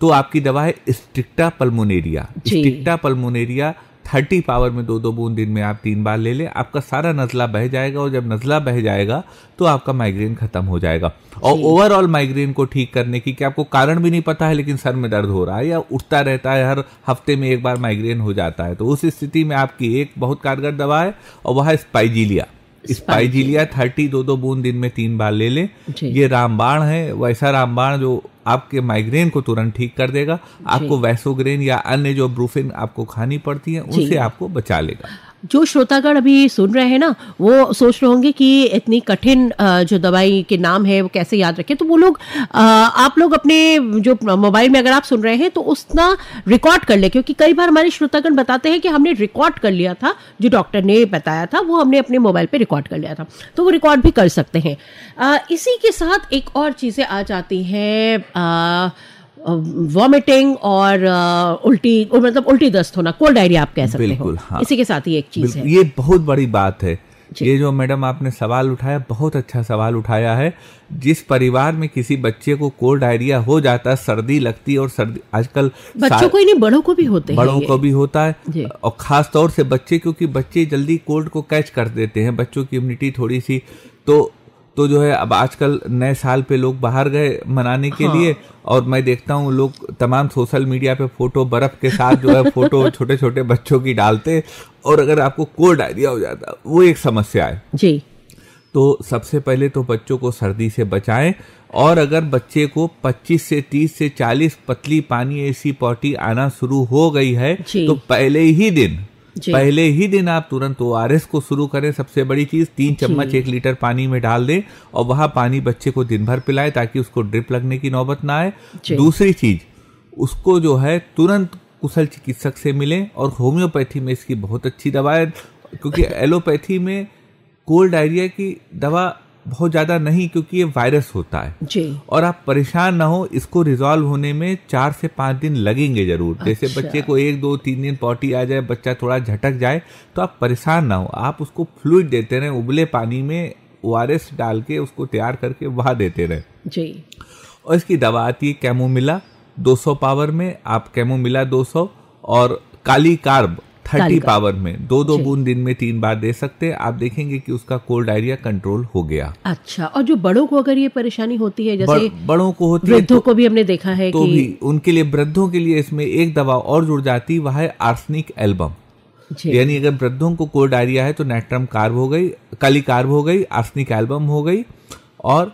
तो आपकी दवा है sticta pulmonaria sticta pulmonaria thirty power में दो दो बूंद दिन में आप तीन बार ले लें आपका सारा नज़ला बह जाएगा और जब नज़ला बह जाएगा तो आपका माइग्रेन ख़त्म हो जाएगा और ओवरऑल माइग्रेन को ठीक करने की कि आपको कारण भी नहीं पता है लेकिन सर में दर्द हो रहा है या उठता रहता है हर हफ्ते में एक बार माइग्रेन हो जाता है तो उस स्थिति में आपकी एक बहुत कारगर दवा है और वह है स्पाइजीलिया स्पाइजिलिया थर्टी दो दो बूंद दिन में तीन बार ले लें ये रामबाण है वैसा रामबाण जो आपके माइग्रेन को तुरंत ठीक कर देगा आपको वैसोग्रेन या अन्य जो ब्रूफिन आपको खानी पड़ती है उसे आपको बचा लेगा जो श्रोतागण अभी सुन रहे हैं ना वो सोच रहे होंगे कि इतनी कठिन जो दवाई के नाम है वो कैसे याद रखें तो वो लोग आप लोग अपने जो मोबाइल में अगर आप सुन रहे हैं तो उसना रिकॉर्ड कर ले क्योंकि कई बार हमारे श्रोतागण बताते हैं कि हमने रिकॉर्ड कर लिया था जो डॉक्टर ने बताया था वो हमने अपने मोबाइल पर रिकॉर्ड कर लिया था तो वो रिकॉर्ड भी कर सकते हैं इसी के साथ एक और चीज़ें आ जाती हैं वॉमिटिंग और उल्टी और मतलब उल्टी दस्त होना कोल्ड डायरिया आप कह सकते हो हाँ। इसी के साथ ही एक चीज है ये बहुत बड़ी बात है ये जो मैडम आपने सवाल उठाया बहुत अच्छा सवाल उठाया है जिस परिवार में किसी बच्चे को कोल्ड डायरिया हो जाता है सर्दी लगती है और सर्दी आजकल बच्चों को ही नहीं बड़ों को भी होते हैं बड़ों को भी होता है और खास तौर से बच्चे क्योंकि बच्चे जल्दी कोल्ड को कैच कर देते हैं बच्चों की इम्यूनिटी थोड़ी सी तो तो जो है अब आजकल नए साल पे लोग बाहर गए मनाने के हाँ। लिए और मैं देखता हूँ लोग तमाम सोशल मीडिया पे फोटो बर्फ के साथ जो है फोटो छोटे छोटे बच्चों की डालते और अगर आपको कोल्ड डायरिया हो जाता वो एक समस्या है जी तो सबसे पहले तो बच्चों को सर्दी से बचाएं और अगर बच्चे को 25 से 30 से 40 पतली पानी ऐसी पॉटी आना शुरू हो गई है तो पहले ही दिन पहले ही दिन आप तुरंत ओ को शुरू करें सबसे बड़ी चीज तीन चम्मच एक लीटर पानी में डाल दें और वह पानी बच्चे को दिन भर पिलाए ताकि उसको ड्रिप लगने की नौबत ना आए दूसरी चीज उसको जो है तुरंत कुशल चिकित्सक से मिले और होम्योपैथी में इसकी बहुत अच्छी दवा है क्योंकि एलोपैथी में कोल्ड डायरिया की दवा बहुत ज़्यादा नहीं क्योंकि ये वायरस होता है जी और आप परेशान ना हो इसको रिजॉल्व होने में चार से पांच दिन लगेंगे ज़रूर अच्छा। जैसे बच्चे को एक दो तीन दिन पॉटी आ जाए बच्चा थोड़ा झटक जाए तो आप परेशान ना हो आप उसको फ्लूड देते रहे उबले पानी में ओ डाल के उसको तैयार करके वहा देते रहे जी और इसकी दवा आती है कैमोमिला दो पावर में आप कैमोमिला दो और काली कार्ब थर्टी पावर में दो दो बूंद दिन में तीन बार दे सकते हैं आप देखेंगे कि उसका कोल्ड डायरिया कंट्रोल हो गया अच्छा और जो बड़ों को अगर ये परेशानी होती है जैसे बड़, बड़ों को होती है वृद्धों तो, को भी हमने देखा है तो कि... भी उनके लिए वृद्धों के लिए इसमें एक दवा और जुड़ जाती वह है आर्सनिक एल्बम यानी अगर वृद्धों को कोल्ड डायरिया है तो नेट्रम कार्ब हो गई काली कार्ब हो गई आर्सनिक एल्बम हो गई और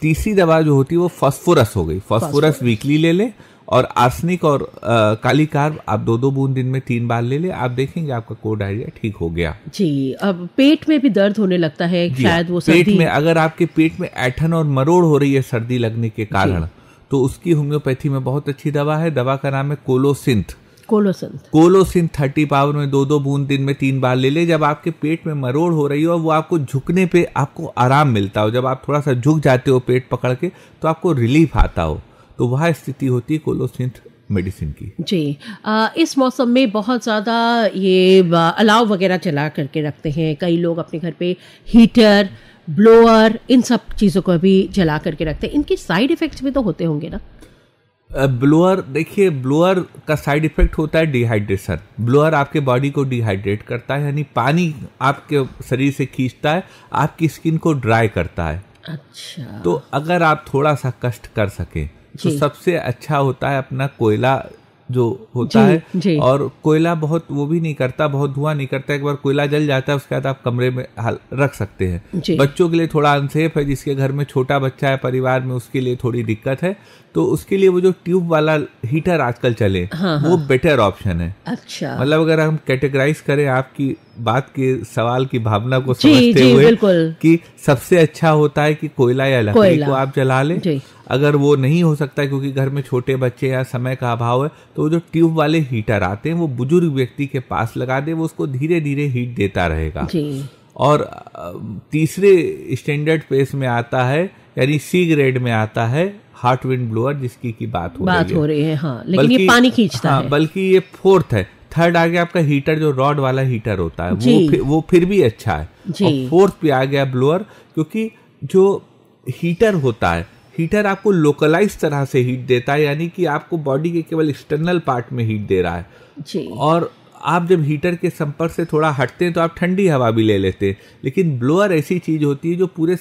तीसरी दवा जो होती है वो फॉस्फोरस हो गई फॉस्फोरस वीकली ले लें और आर्सनिक और आ, काली कार्ब आप दो दो बूंद दिन में तीन बार ले ले आप देखेंगे आपका कोड डायरिया ठीक हो गया जी अब पेट में भी दर्द होने लगता है हाँ, शायद वो पेट में अगर आपके पेट में ऐठन और मरोड़ हो रही है सर्दी लगने के कारण तो उसकी होम्योपैथी में बहुत अच्छी दवा है दवा का नाम है colocynth colocynth colocynth thirty power में दो दो बूंद दिन में तीन बार ले ले जब आपके पेट में मरोड़ हो रही हो वो आपको झुकने पे आपको आराम मिलता हो जब आप थोड़ा सा झुक जाते हो पेट पकड़ के तो आपको रिलीफ आता हो तो वह स्थिति होती है कोलोसिंथ मेडिसिन की जी आ, इस मौसम में बहुत ज़्यादा ये अलाव वगैरह चला करके रखते हैं कई लोग अपने घर पे हीटर ब्लोअर इन सब चीज़ों को भी जला करके रखते हैं इनके साइड इफ़ेक्ट्स भी तो होते होंगे ना ब्लोअर देखिए ब्लोअर का साइड इफेक्ट होता है डिहाइड्रेशन ब्लोअर आपके बॉडी को डिहाइड्रेट करता है यानी पानी आपके शरीर से खींचता है आपकी स्किन को ड्राई करता है अच्छा तो अगर आप थोड़ा सा कष्ट कर सकें तो सबसे अच्छा होता है अपना कोयला जो होता जी, है जी. और कोयला बहुत वो भी नहीं करता बहुत धुआं नहीं करता एक बार कोयला जल जाता है उसके बाद आप कमरे में रख सकते हैं बच्चों के लिए थोड़ा अनसेफ है जिसके घर में छोटा बच्चा है परिवार में उसके लिए थोड़ी दिक्कत है तो उसके लिए वो जो ट्यूब वाला हीटर आजकल चले हाँ, हाँ. वो बेटर ऑप्शन है अच्छा मतलब अगर हम कैटेगराइज करें आपकी बात के सवाल की भावना को समझते हुए कि सबसे अच्छा होता है कि कोयला या लकड़ी को आप जला लें अगर वो नहीं हो सकता क्योंकि घर में छोटे बच्चे या समय का अभाव है तो वो जो ट्यूब वाले हीटर आते हैं वो बुजुर्ग व्यक्ति के पास लगा दे वो उसको धीरे धीरे हीट देता रहेगा और तीसरे स्टैंडर्ड पेस में आता है यानी सी ग्रेड में आता है हार्ट विंड ब्लोअर जिसकी की बात हो बात रही हो रही है हाँ, लेकिन ये पानी खींचता हाँ, है बल्कि ये फोर्थ है थर्ड आ गया आपका हीटर जो रॉड वाला हीटर होता है वो फिर, वो फिर भी अच्छा है और फोर्थ पे आ गया ब्लोअर क्योंकि जो हीटर होता है हीटर आपको लोकलाइज तरह से हीट देता है यानी कि आपको बॉडी के केवल एक्सटर्नल पार्ट में हीट दे रहा है जी और आप जब हीटर के संपर्क से थोड़ा हटते हैं तो आप ठंडी हवा भी ले लेते हैं लेकिन ब्लोअर ऐसी चीज़ होती है जो पूरे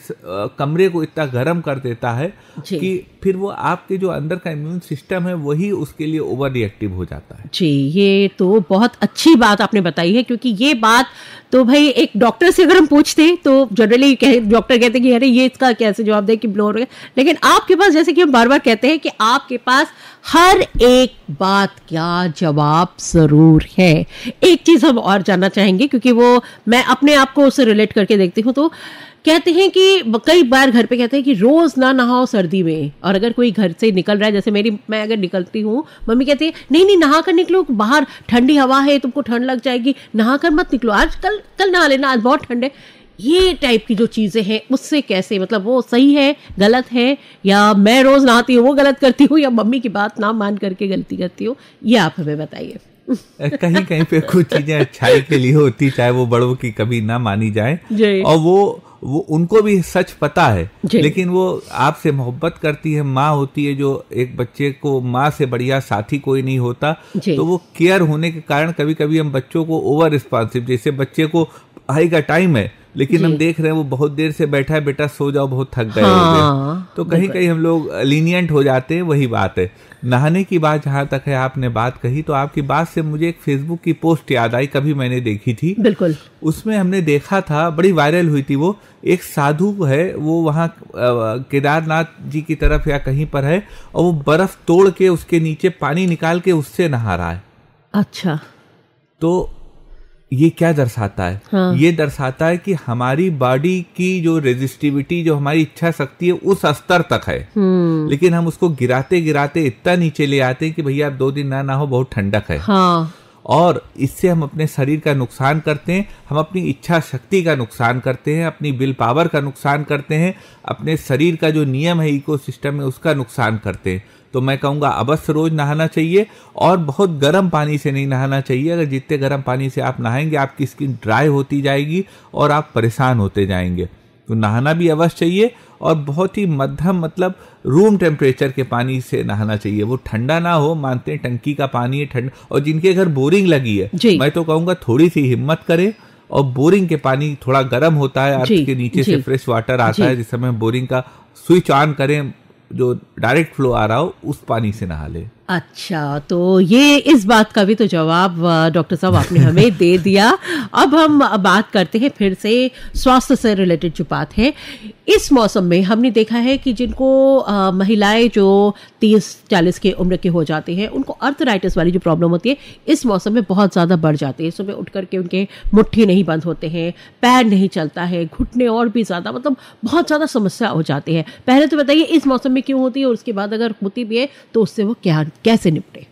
कमरे को इतना गर्म कर देता है कि फिर वो आपके जो अंदर का इम्यून सिस्टम है वही उसके लिए ओवर रिएक्टिव हो जाता है जी ये तो बहुत अच्छी बात आपने बताई है क्योंकि ये बात तो भाई एक डॉक्टर से अगर हम पूछते तो जनरली कह, डॉक्टर कहते हैं कि अरे ये इसका कैसे जवाब दे कि ब्लोर लेकिन आपके पास जैसे कि हम बार बार कहते हैं कि आपके पास हर एक बात का जवाब ज़रूर है एक चीज़ हम और जानना चाहेंगे क्योंकि वो मैं अपने आप को उससे रिलेट करके देखती हूँ तो कहते हैं कि कई बार घर पे कहते हैं कि रोज ना नहाओ सर्दी में और अगर कोई घर से निकल रहा है जैसे मेरी मैं अगर निकलती हूँ मम्मी कहती है नहीं नहीं नहा कर निकलो बाहर ठंडी हवा है तुमको ठंड लग जाएगी नहा कर मत निकलो आज कल कल नहा लेना आज बहुत ठंड है ये टाइप की जो चीज़ें हैं उससे कैसे मतलब वो सही है गलत है या मैं रोज़ नहाती हूँ वो गलत करती हूँ या मम्मी की बात ना मान करके गलती करती हूँ ये आप हमें बताइए कहीं कहीं पे कुछ चीजें अच्छाई के लिए होती चाहे वो बड़ों की कभी ना मानी जाए और वो वो उनको भी सच पता है लेकिन वो आपसे मोहब्बत करती है माँ होती है जो एक बच्चे को माँ से बढ़िया साथी कोई नहीं होता तो वो केयर होने के कारण कभी कभी हम बच्चों को ओवर रिस्पॉन्सिव जैसे बच्चे को पढ़ाई का टाइम है लेकिन हम देख रहे हैं वो बहुत देर से बैठा है बेटा सो जाओ बहुत थक गए हाँ, तो कहीं कहीं हम लोग लीनियंट हो जाते हैं वही बात है नहाने की बात जहाँ तक है आपने बात कही तो आपकी बात से मुझे एक फेसबुक की पोस्ट याद आई कभी मैंने देखी थी बिल्कुल उसमें हमने देखा था बड़ी वायरल हुई थी वो एक साधु है वो वहाँ केदारनाथ जी की तरफ या कहीं पर है और वो बर्फ तोड़ के उसके नीचे पानी निकाल के उससे नहा रहा है अच्छा तो ये क्या दर्शाता है हाँ। ये दर्शाता है कि हमारी बॉडी की जो रेजिस्टिविटी जो हमारी इच्छा शक्ति है उस स्तर तक है हम्म। लेकिन हम उसको गिराते गिराते इतना नीचे ले आते हैं कि भैया आप दो दिन ना ना हो बहुत ठंडक है हाँ। और इससे हम अपने शरीर का नुकसान करते हैं हम अपनी इच्छा शक्ति का नुकसान करते हैं अपनी विल पावर का नुकसान करते हैं अपने शरीर का जो नियम है इको सिस्टम में उसका नुकसान करते हैं तो मैं कहूँगा अवश्य रोज नहाना चाहिए और बहुत गर्म पानी से नहीं नहाना चाहिए अगर जितने गर्म पानी से आप नहाएंगे आपकी स्किन ड्राई होती जाएगी और आप परेशान होते जाएंगे तो नहाना भी अवश्य चाहिए और बहुत ही मध्यम मतलब रूम टेम्परेचर के पानी से नहाना चाहिए वो ठंडा ना हो मानते हैं टंकी का पानी है ठंड और जिनके घर बोरिंग लगी है मैं तो कहूँगा थोड़ी सी हिम्मत करें और बोरिंग के पानी थोड़ा गर्म होता है आपके नीचे से फ्रेश वाटर आता है जिस समय बोरिंग का स्विच ऑन करें जो डायरेक्ट फ्लो आ रहा हो उस पानी से नहा लें अच्छा तो ये इस बात का भी तो जवाब डॉक्टर साहब आपने हमें दे दिया अब हम बात करते हैं फिर से स्वास्थ्य से रिलेटेड जो बात है इस मौसम में हमने देखा है कि जिनको महिलाएं जो तीस चालीस के उम्र के हो जाते हैं उनको अर्थराइटिस वाली जो प्रॉब्लम होती है इस मौसम में बहुत ज़्यादा बढ़ जाती है सुबह उठ करके उनके मुट्ठी नहीं बंद होते हैं पैर नहीं चलता है घुटने और भी ज़्यादा मतलब बहुत ज़्यादा समस्या हो जाती है पहले तो बताइए इस मौसम में क्यों होती है और उसके बाद अगर होती भी है तो उससे वो क्या कैसे निपटे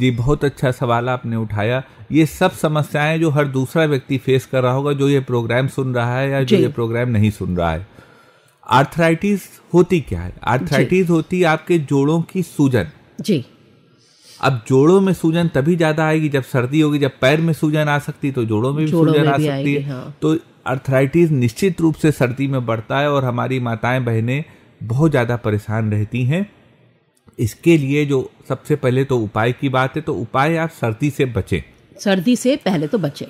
जी बहुत अच्छा सवाल आपने उठाया ये सब समस्याएं जो हर दूसरा व्यक्ति फेस कर रहा होगा जो ये प्रोग्राम सुन रहा है या जो ये प्रोग्राम नहीं सुन रहा है आर्थराइटिस होती क्या है आर्थराइटिस होती है आपके जोड़ों की सूजन जी अब जोड़ों में सूजन तभी ज्यादा आएगी जब सर्दी होगी जब पैर में सूजन आ सकती तो जोड़ों में भी जोड़ों सूजन में आ भी सकती है हाँ। तो अर्थराइटिस निश्चित रूप से सर्दी में बढ़ता है और हमारी माताएं बहनें बहुत ज़्यादा परेशान रहती हैं इसके लिए जो सबसे पहले तो उपाय की बात है तो उपाय आप सर्दी से बचें सर्दी से पहले तो बचें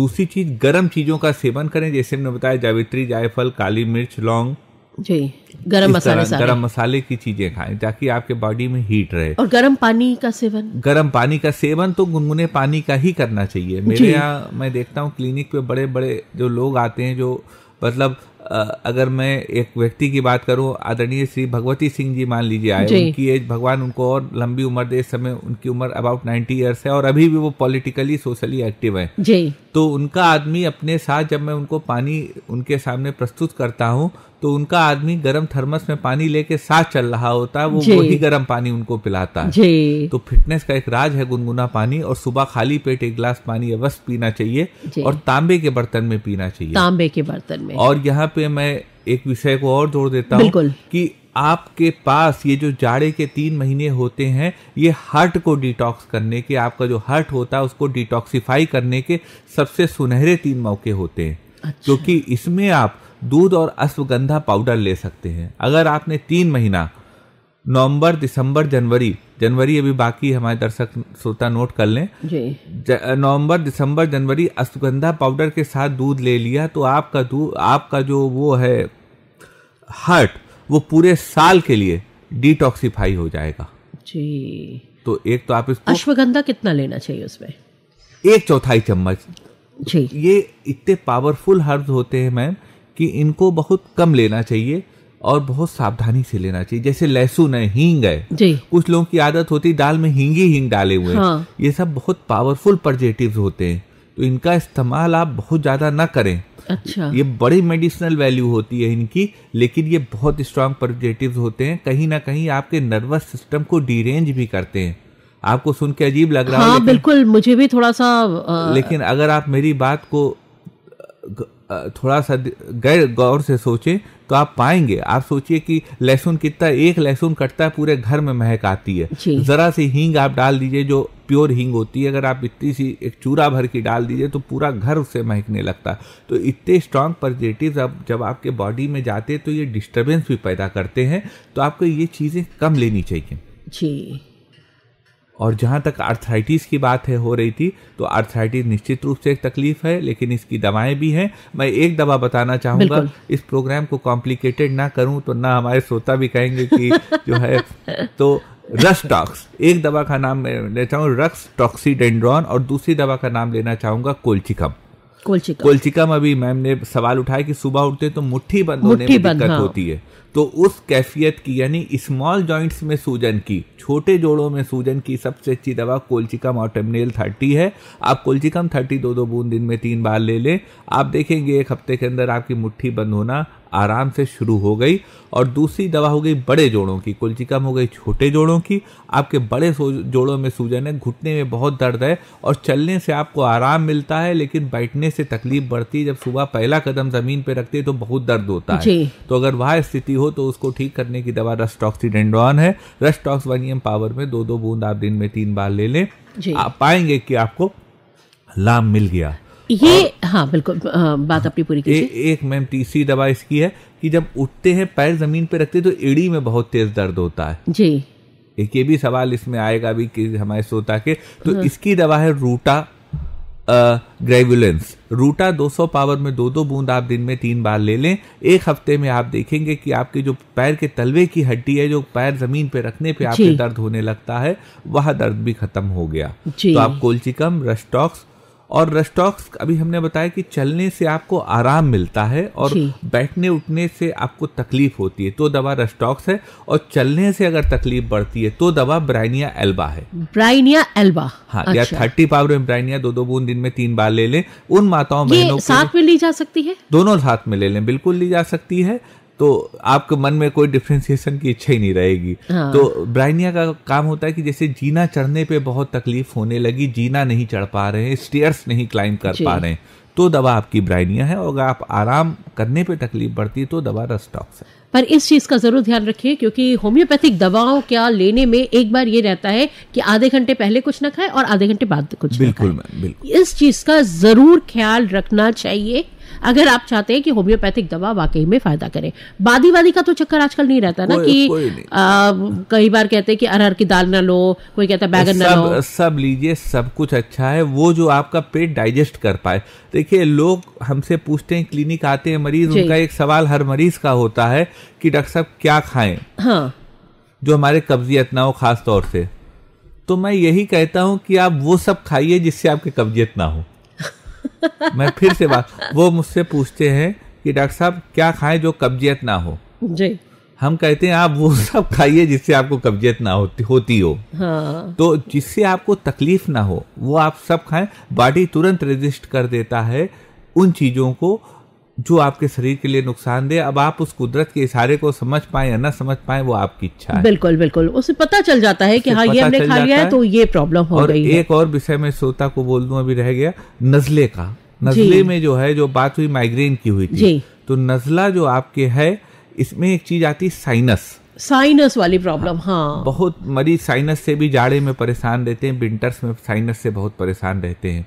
दूसरी चीज़ गर्म चीज़ों का सेवन करें जैसे हमने बताया जावित्री जायफल काली मिर्च लौंग जी गरम मसाले गरम मसाले की चीजें खाएं ताकि आपके बॉडी में हीट रहे और गरम पानी का सेवन गरम पानी का सेवन तो गुनगुने पानी का ही करना चाहिए मेरे यहाँ मैं देखता हूँ क्लिनिक पे बड़े बड़े जो लोग आते हैं जो मतलब अगर मैं एक व्यक्ति की बात करूं आदरणीय श्री भगवती सिंह जी मान लीजिए आए उनकी एज भगवान उनको और लंबी उम्र दे समय उनकी उम्र अबाउट नाइन्टी ईयर्स है और अभी भी वो पॉलिटिकली सोशली एक्टिव है जी तो उनका आदमी अपने साथ जब मैं उनको पानी उनके सामने प्रस्तुत करता हूँ तो उनका आदमी गर्म थर्मस में पानी लेके साथ चल रहा होता है वो वही गर्म पानी उनको पिलाता है तो फिटनेस का एक राज है गुनगुना पानी और सुबह खाली पेट एक गिलास पानी अवश्य पीना चाहिए और तांबे के बर्तन में पीना चाहिए तांबे के बर्तन में और यहाँ पे मैं एक विषय को और जोड़ देता हूँ कि आपके पास ये जो जाड़े के तीन महीने होते हैं ये हार्ट को डिटॉक्स करने के आपका जो हार्ट होता है उसको डिटॉक्सिफाई करने के सबसे सुनहरे तीन मौके होते हैं अच्छा। क्योंकि इसमें आप दूध और अश्वगंधा पाउडर ले सकते हैं अगर आपने तीन महीना नवंबर दिसंबर जनवरी जनवरी अभी बाकी हमारे दर्शक श्रोता नोट कर लें नवंबर दिसंबर जनवरी अश्वगंधा पाउडर के साथ दूध ले लिया तो आपका दूध आपका जो वो है हार्ट वो पूरे साल के लिए डिटॉक्सीफाई हो जाएगा जी तो एक तो आप इसको अश्वगंधा कितना लेना चाहिए उसमें एक चौथाई चम्मच जी ये इतने पावरफुल हर्ब होते हैं मैम कि इनको बहुत कम लेना चाहिए और बहुत सावधानी से लेना चाहिए जैसे लहसुन है हींग है कुछ लोगों की आदत होती दाल में हींग ही हींग डाले हुए हाँ। ये सब बहुत पावरफुल प्रजेटिव होते हैं तो इनका इस्तेमाल आप बहुत ज्यादा ना करें अच्छा ये बड़ी मेडिसिनल वैल्यू होती है इनकी लेकिन ये बहुत स्ट्रांग प्रजेटिव होते हैं कहीं ना कहीं आपके नर्वस सिस्टम को डिरेंज भी करते हैं आपको सुन के अजीब लग रहा हाँ, बिल्कुल मुझे भी थोड़ा सा आ... लेकिन अगर आप मेरी बात को थोड़ा सा गैर गौर से सोचें तो आप पाएंगे आप सोचिए कि लहसुन कितना एक लहसुन कटता है पूरे घर में महक आती है ज़रा सी हींग आप डाल दीजिए जो प्योर हींग होती है अगर आप इतनी सी एक चूरा भर की डाल दीजिए तो पूरा घर उससे महकने लगता है तो इतने स्ट्रांग पॉजिटिव अब जब आपके बॉडी में जाते हैं तो ये डिस्टर्बेंस भी पैदा करते हैं तो आपको ये चीज़ें कम लेनी चाहिए जी और जहाँ तक आर्थराइटिस की बात है हो रही थी तो आर्थराइटिस निश्चित रूप से एक तकलीफ है लेकिन इसकी दवाएं भी हैं मैं एक दवा बताना चाहूँगा इस प्रोग्राम को कॉम्प्लिकेटेड ना करूँ तो ना हमारे श्रोता भी कहेंगे कि जो है तो रस टॉक्स एक दवा का नाम लेना चाहूँ रक्स टॉक्सीडेंड्रॉन और दूसरी दवा का नाम लेना चाहूँगा कोल्चिकम कोल्चिकम अभी मैम ने सवाल उठाया कि सुबह उठते तो मुट्ठी बंद होने में दिक्कत हाँ। होती है तो उस कैफियत की यानी स्मॉल जॉइंट्स में सूजन की छोटे जोड़ों में सूजन की सबसे अच्छी दवा कोल्चिकम और टेमनेल थर्टी है आप कोल्चिकम थर्टी दो दो बूंद दिन में तीन बार ले लें आप देखेंगे एक हफ्ते के अंदर आपकी मुट्ठी बंद होना आराम से शुरू हो गई और दूसरी दवा हो गई बड़े जोड़ों की कुलचिकम हो गई छोटे जोड़ों की आपके बड़े जोड़ों में सूजन है घुटने में बहुत दर्द है और चलने से आपको आराम मिलता है लेकिन बैठने से तकलीफ बढ़ती है जब सुबह पहला कदम जमीन पर रखते हैं तो बहुत दर्द होता है तो अगर वह स्थिति हो तो उसको ठीक करने की दवा रस्टॉक्सीडेंड्रॉन है रस्टॉक्स रस्टॉक्सवानियम पावर में दो दो बूंद आप दिन में तीन बार ले लें आप पाएंगे कि आपको लाभ मिल गया ये हाँ बिल्कुल बात अपनी पूरी कीजिए एक मैम तीसरी दवा इसकी है कि जब उठते हैं पैर जमीन पे रखते तो एड़ी में बहुत तेज दर्द होता है जी एक ये भी सवाल इसमें आएगा भी कि हमारे श्रोता के तो हाँ। इसकी दवा है रूटा ग्रेवुलेंस रूटा 200 पावर में दो दो बूंद आप दिन में तीन बार ले लें एक हफ्ते में आप देखेंगे कि आपके जो पैर के तलवे की हड्डी है जो पैर जमीन पे रखने पे आपके दर्द होने लगता है वह दर्द भी खत्म हो गया तो आप कोल्चिकम रस्टॉक्स और रेस्टॉक्स अभी हमने बताया कि चलने से आपको आराम मिलता है और बैठने उठने से आपको तकलीफ होती है तो दवा रेस्टॉक्स है और चलने से अगर तकलीफ बढ़ती है तो दवा ब्राइनिया एल्बा है ब्राइनिया एल्बा हाँ अच्छा। या थर्टी पावर में ब्राइनिया दो दो बूंद दिन में तीन बार ले लें उन माताओं बहनों साथ में ली जा सकती है दोनों साथ में ले लें बिल्कुल ली जा सकती है तो आपके मन में कोई डिफ्रेंसिएशन की इच्छा ही नहीं रहेगी हाँ। तो ब्राइनिया का काम होता है कि जैसे जीना चढ़ने पे बहुत तकलीफ होने लगी जीना नहीं चढ़ पा रहे हैं स्टेयर्स नहीं क्लाइंब कर पा रहे हैं तो दवा आपकी ब्राइनिया है और अगर आप आराम करने पे तकलीफ बढ़ती है तो दवा रस्टॉक्स है पर इस चीज़ का ज़रूर ध्यान रखिए क्योंकि होम्योपैथिक दवाओं क्या लेने में एक बार ये रहता है कि आधे घंटे पहले कुछ ना खाए और आधे घंटे बाद कुछ बिल्कुल, ना खाए। बिल्कुल इस चीज़ का ज़रूर ख्याल रखना चाहिए अगर आप चाहते हैं कि होम्योपैथिक दवा वाकई में फायदा करे बादी वादी का तो चक्कर आजकल नहीं रहता ना कि कई बार कहते हैं कि अरहर की दाल ना लो कोई कहता है बैगन ना लो सब लीजिए सब कुछ अच्छा है वो जो आपका पेट डाइजेस्ट कर पाए देखिए लोग हमसे पूछते हैं क्लिनिक आते हैं मरीज उनका एक सवाल हर मरीज का होता है कि डॉक्टर साहब क्या खाएं हाँ जो हमारे कब्जियत ना हो खास तौर से तो मैं यही कहता हूँ कि आप वो सब खाइए जिससे आपकी कब्जियत ना हो मैं फिर से बात वो मुझसे पूछते हैं कि डॉक्टर साहब क्या खाएं जो कब्जियत ना हो जी हम कहते हैं आप वो सब खाइए जिससे आपको कब्जियत ना होती होती हो हाँ। तो जिससे आपको तकलीफ ना हो वो आप सब खाएं बॉडी तुरंत रेजिस्ट कर देता है उन चीज़ों को जो आपके शरीर के लिए नुकसान दे अब आप उस कुदरत के इशारे को समझ पाए या ना समझ पाए वो आपकी इच्छा है बिल्कुल बिल्कुल उसे पता चल जाता है कि हाँ ये हमने खा लिया है तो ये प्रॉब्लम हो और गई एक है। और विषय में श्रोता को बोल दू अभी रह गया नजले का नजले में जो है जो बात हुई माइग्रेन की हुई थी तो नजला जो आपके है इसमें एक चीज आती है साइनस साइनस वाली प्रॉब्लम हाँ।, हाँ बहुत मरीज साइनस से भी जाड़े में परेशान रहते हैं विंटर्स में साइनस से बहुत परेशान रहते हैं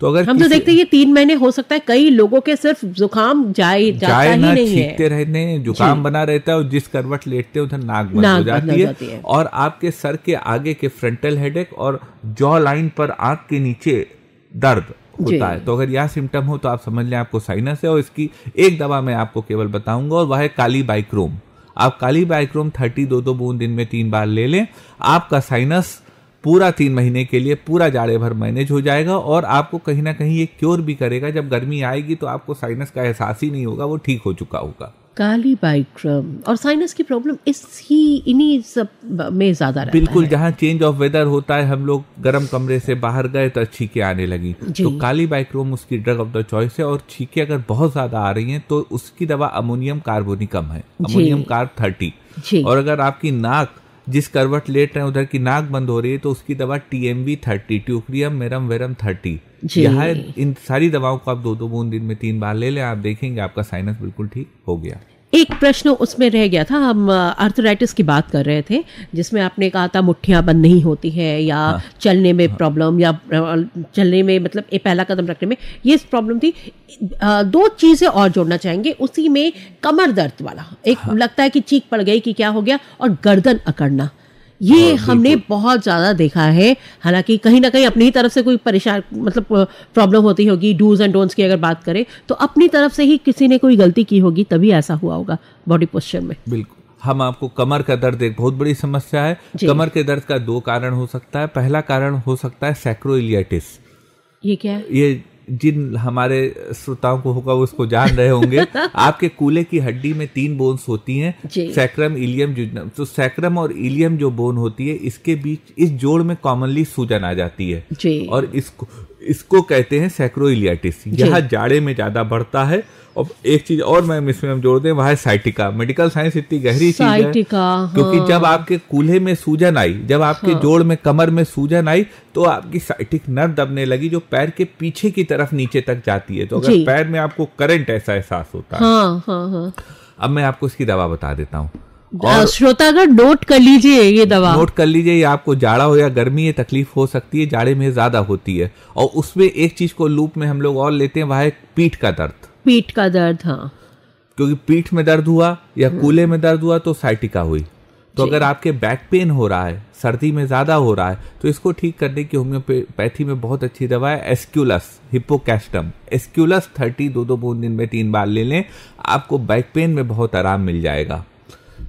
तो अगर हम तो देखते हैं ये तीन महीने हो सकता है कई लोगों के सिर्फ जुकाम जाए जाए ही ना रहते हैं जुकाम बना रहता है और जिस करवट लेटते हैं उधर नाक बंद हो जाती है और आपके सर के आगे के फ्रंटल हेडेक और जॉ लाइन पर आंख के नीचे दर्द होता है तो अगर यह सिम्टम हो तो आप समझ लें आपको साइनस है और इसकी एक दवा मैं आपको केवल बताऊंगा और वह है काली बाइक्रोम आप काली बाइक्रोम थर्टी दो दो बूंद दिन में तीन बार ले लें आपका साइनस पूरा तीन महीने के लिए पूरा जाड़े भर मैनेज हो जाएगा और आपको कहीं ना कहीं ये क्योर भी करेगा जब गर्मी आएगी तो आपको साइनस का एहसास ही नहीं होगा वो ठीक हो चुका होगा काली बाइक्रम और साइनस की प्रॉब्लम ही इन्हीं सब में ज़्यादा रहता बिल्कुल जहाँ चेंज ऑफ वेदर होता है हम लोग गर्म कमरे से बाहर गए तो छीके आने लगी तो काली बाइक्रोम उसकी ड्रग ऑफ द चॉइस है और छीके अगर बहुत ज़्यादा आ रही हैं तो उसकी दवा अमोनियम कार्बोनिकम है अमोनियम कार्ब थर्टी और अगर आपकी नाक जिस करवट लेट रहे हैं उधर की नाक बंद हो रही है तो उसकी दवा T M V thirty teucrium marum verum thirty यहाँ इन सारी दवाओं को आप दो दो बूंद दिन में तीन बार ले लें आप देखेंगे आपका साइनस बिल्कुल ठीक हो गया एक प्रश्न उसमें रह गया था हम आर्थराइटिस की बात कर रहे थे जिसमें आपने कहा था मुठ्ठियाँ बंद नहीं होती है या हाँ, चलने में हाँ, प्रॉब्लम या चलने में मतलब ये पहला कदम रखने में ये प्रॉब्लम थी दो चीज़ें और जोड़ना चाहेंगे उसी में कमर दर्द वाला एक हाँ, लगता है कि चीख पड़ गई कि क्या हो गया और गर्दन अकड़ना ये हाँ, हमने बहुत ज़्यादा देखा है हालांकि कहीं ना कहीं अपनी तरफ से कोई परेशान मतलब प्रॉब्लम होती होगी डूज एंड डोंट्स की अगर बात करें तो अपनी तरफ से ही किसी ने कोई गलती की होगी तभी ऐसा हुआ होगा बॉडी पोस्चर में बिल्कुल हम आपको कमर का दर्द एक बहुत बड़ी समस्या है कमर के दर्द का दो कारण हो सकता है पहला कारण हो सकता है सैक्रोइलियाटिस ये क्या है ये जिन हमारे श्रोताओं को होगा वो जान रहे होंगे आपके कूले की हड्डी में तीन बोन्स होती हैं सैक्रम इलियम जुजनम तो सैक्रम और इलियम जो बोन होती है इसके बीच इस जोड़ में कॉमनली सूजन आ जाती है और इसको इसको कहते हैं सैक्रोइलियाटिस यह जाड़े में ज़्यादा बढ़ता है और एक चीज और मैं इसमें हम जोड़ दें वह है साइटिका मेडिकल साइंस इतनी गहरी चीज है हाँ। क्योंकि जब आपके कूल्हे में सूजन आई जब आपके हाँ। जोड़ में कमर में सूजन आई तो आपकी साइटिक नर्व दबने लगी जो पैर के पीछे की तरफ नीचे तक जाती है तो अगर पैर में आपको करंट ऐसा एहसास होता है हाँ, हाँ, हाँ। अब मैं आपको इसकी दवा बता देता हूँ और अगर नोट कर लीजिए ये दवा नोट कर लीजिए ये आपको जाड़ा हो या गर्मी ये तकलीफ हो सकती है जाड़े में ज्यादा होती है और उसमें एक चीज को लूप में हम लोग और लेते हैं वह है पीठ का दर्द पीठ का दर्द हाँ क्योंकि पीठ में दर्द हुआ या हम्म। कूले में दर्द हुआ तो साइटिका हुई तो अगर आपके बैक पेन हो रहा है सर्दी में ज़्यादा हो रहा है तो इसको ठीक करने की होम्योपैथी में बहुत अच्छी दवा है एस्क्यूलस हिपोकेस्टम एस्क्यूलस थर्टी दो दो बूंद दिन में तीन बार ले लें आपको बैक पेन में बहुत आराम मिल जाएगा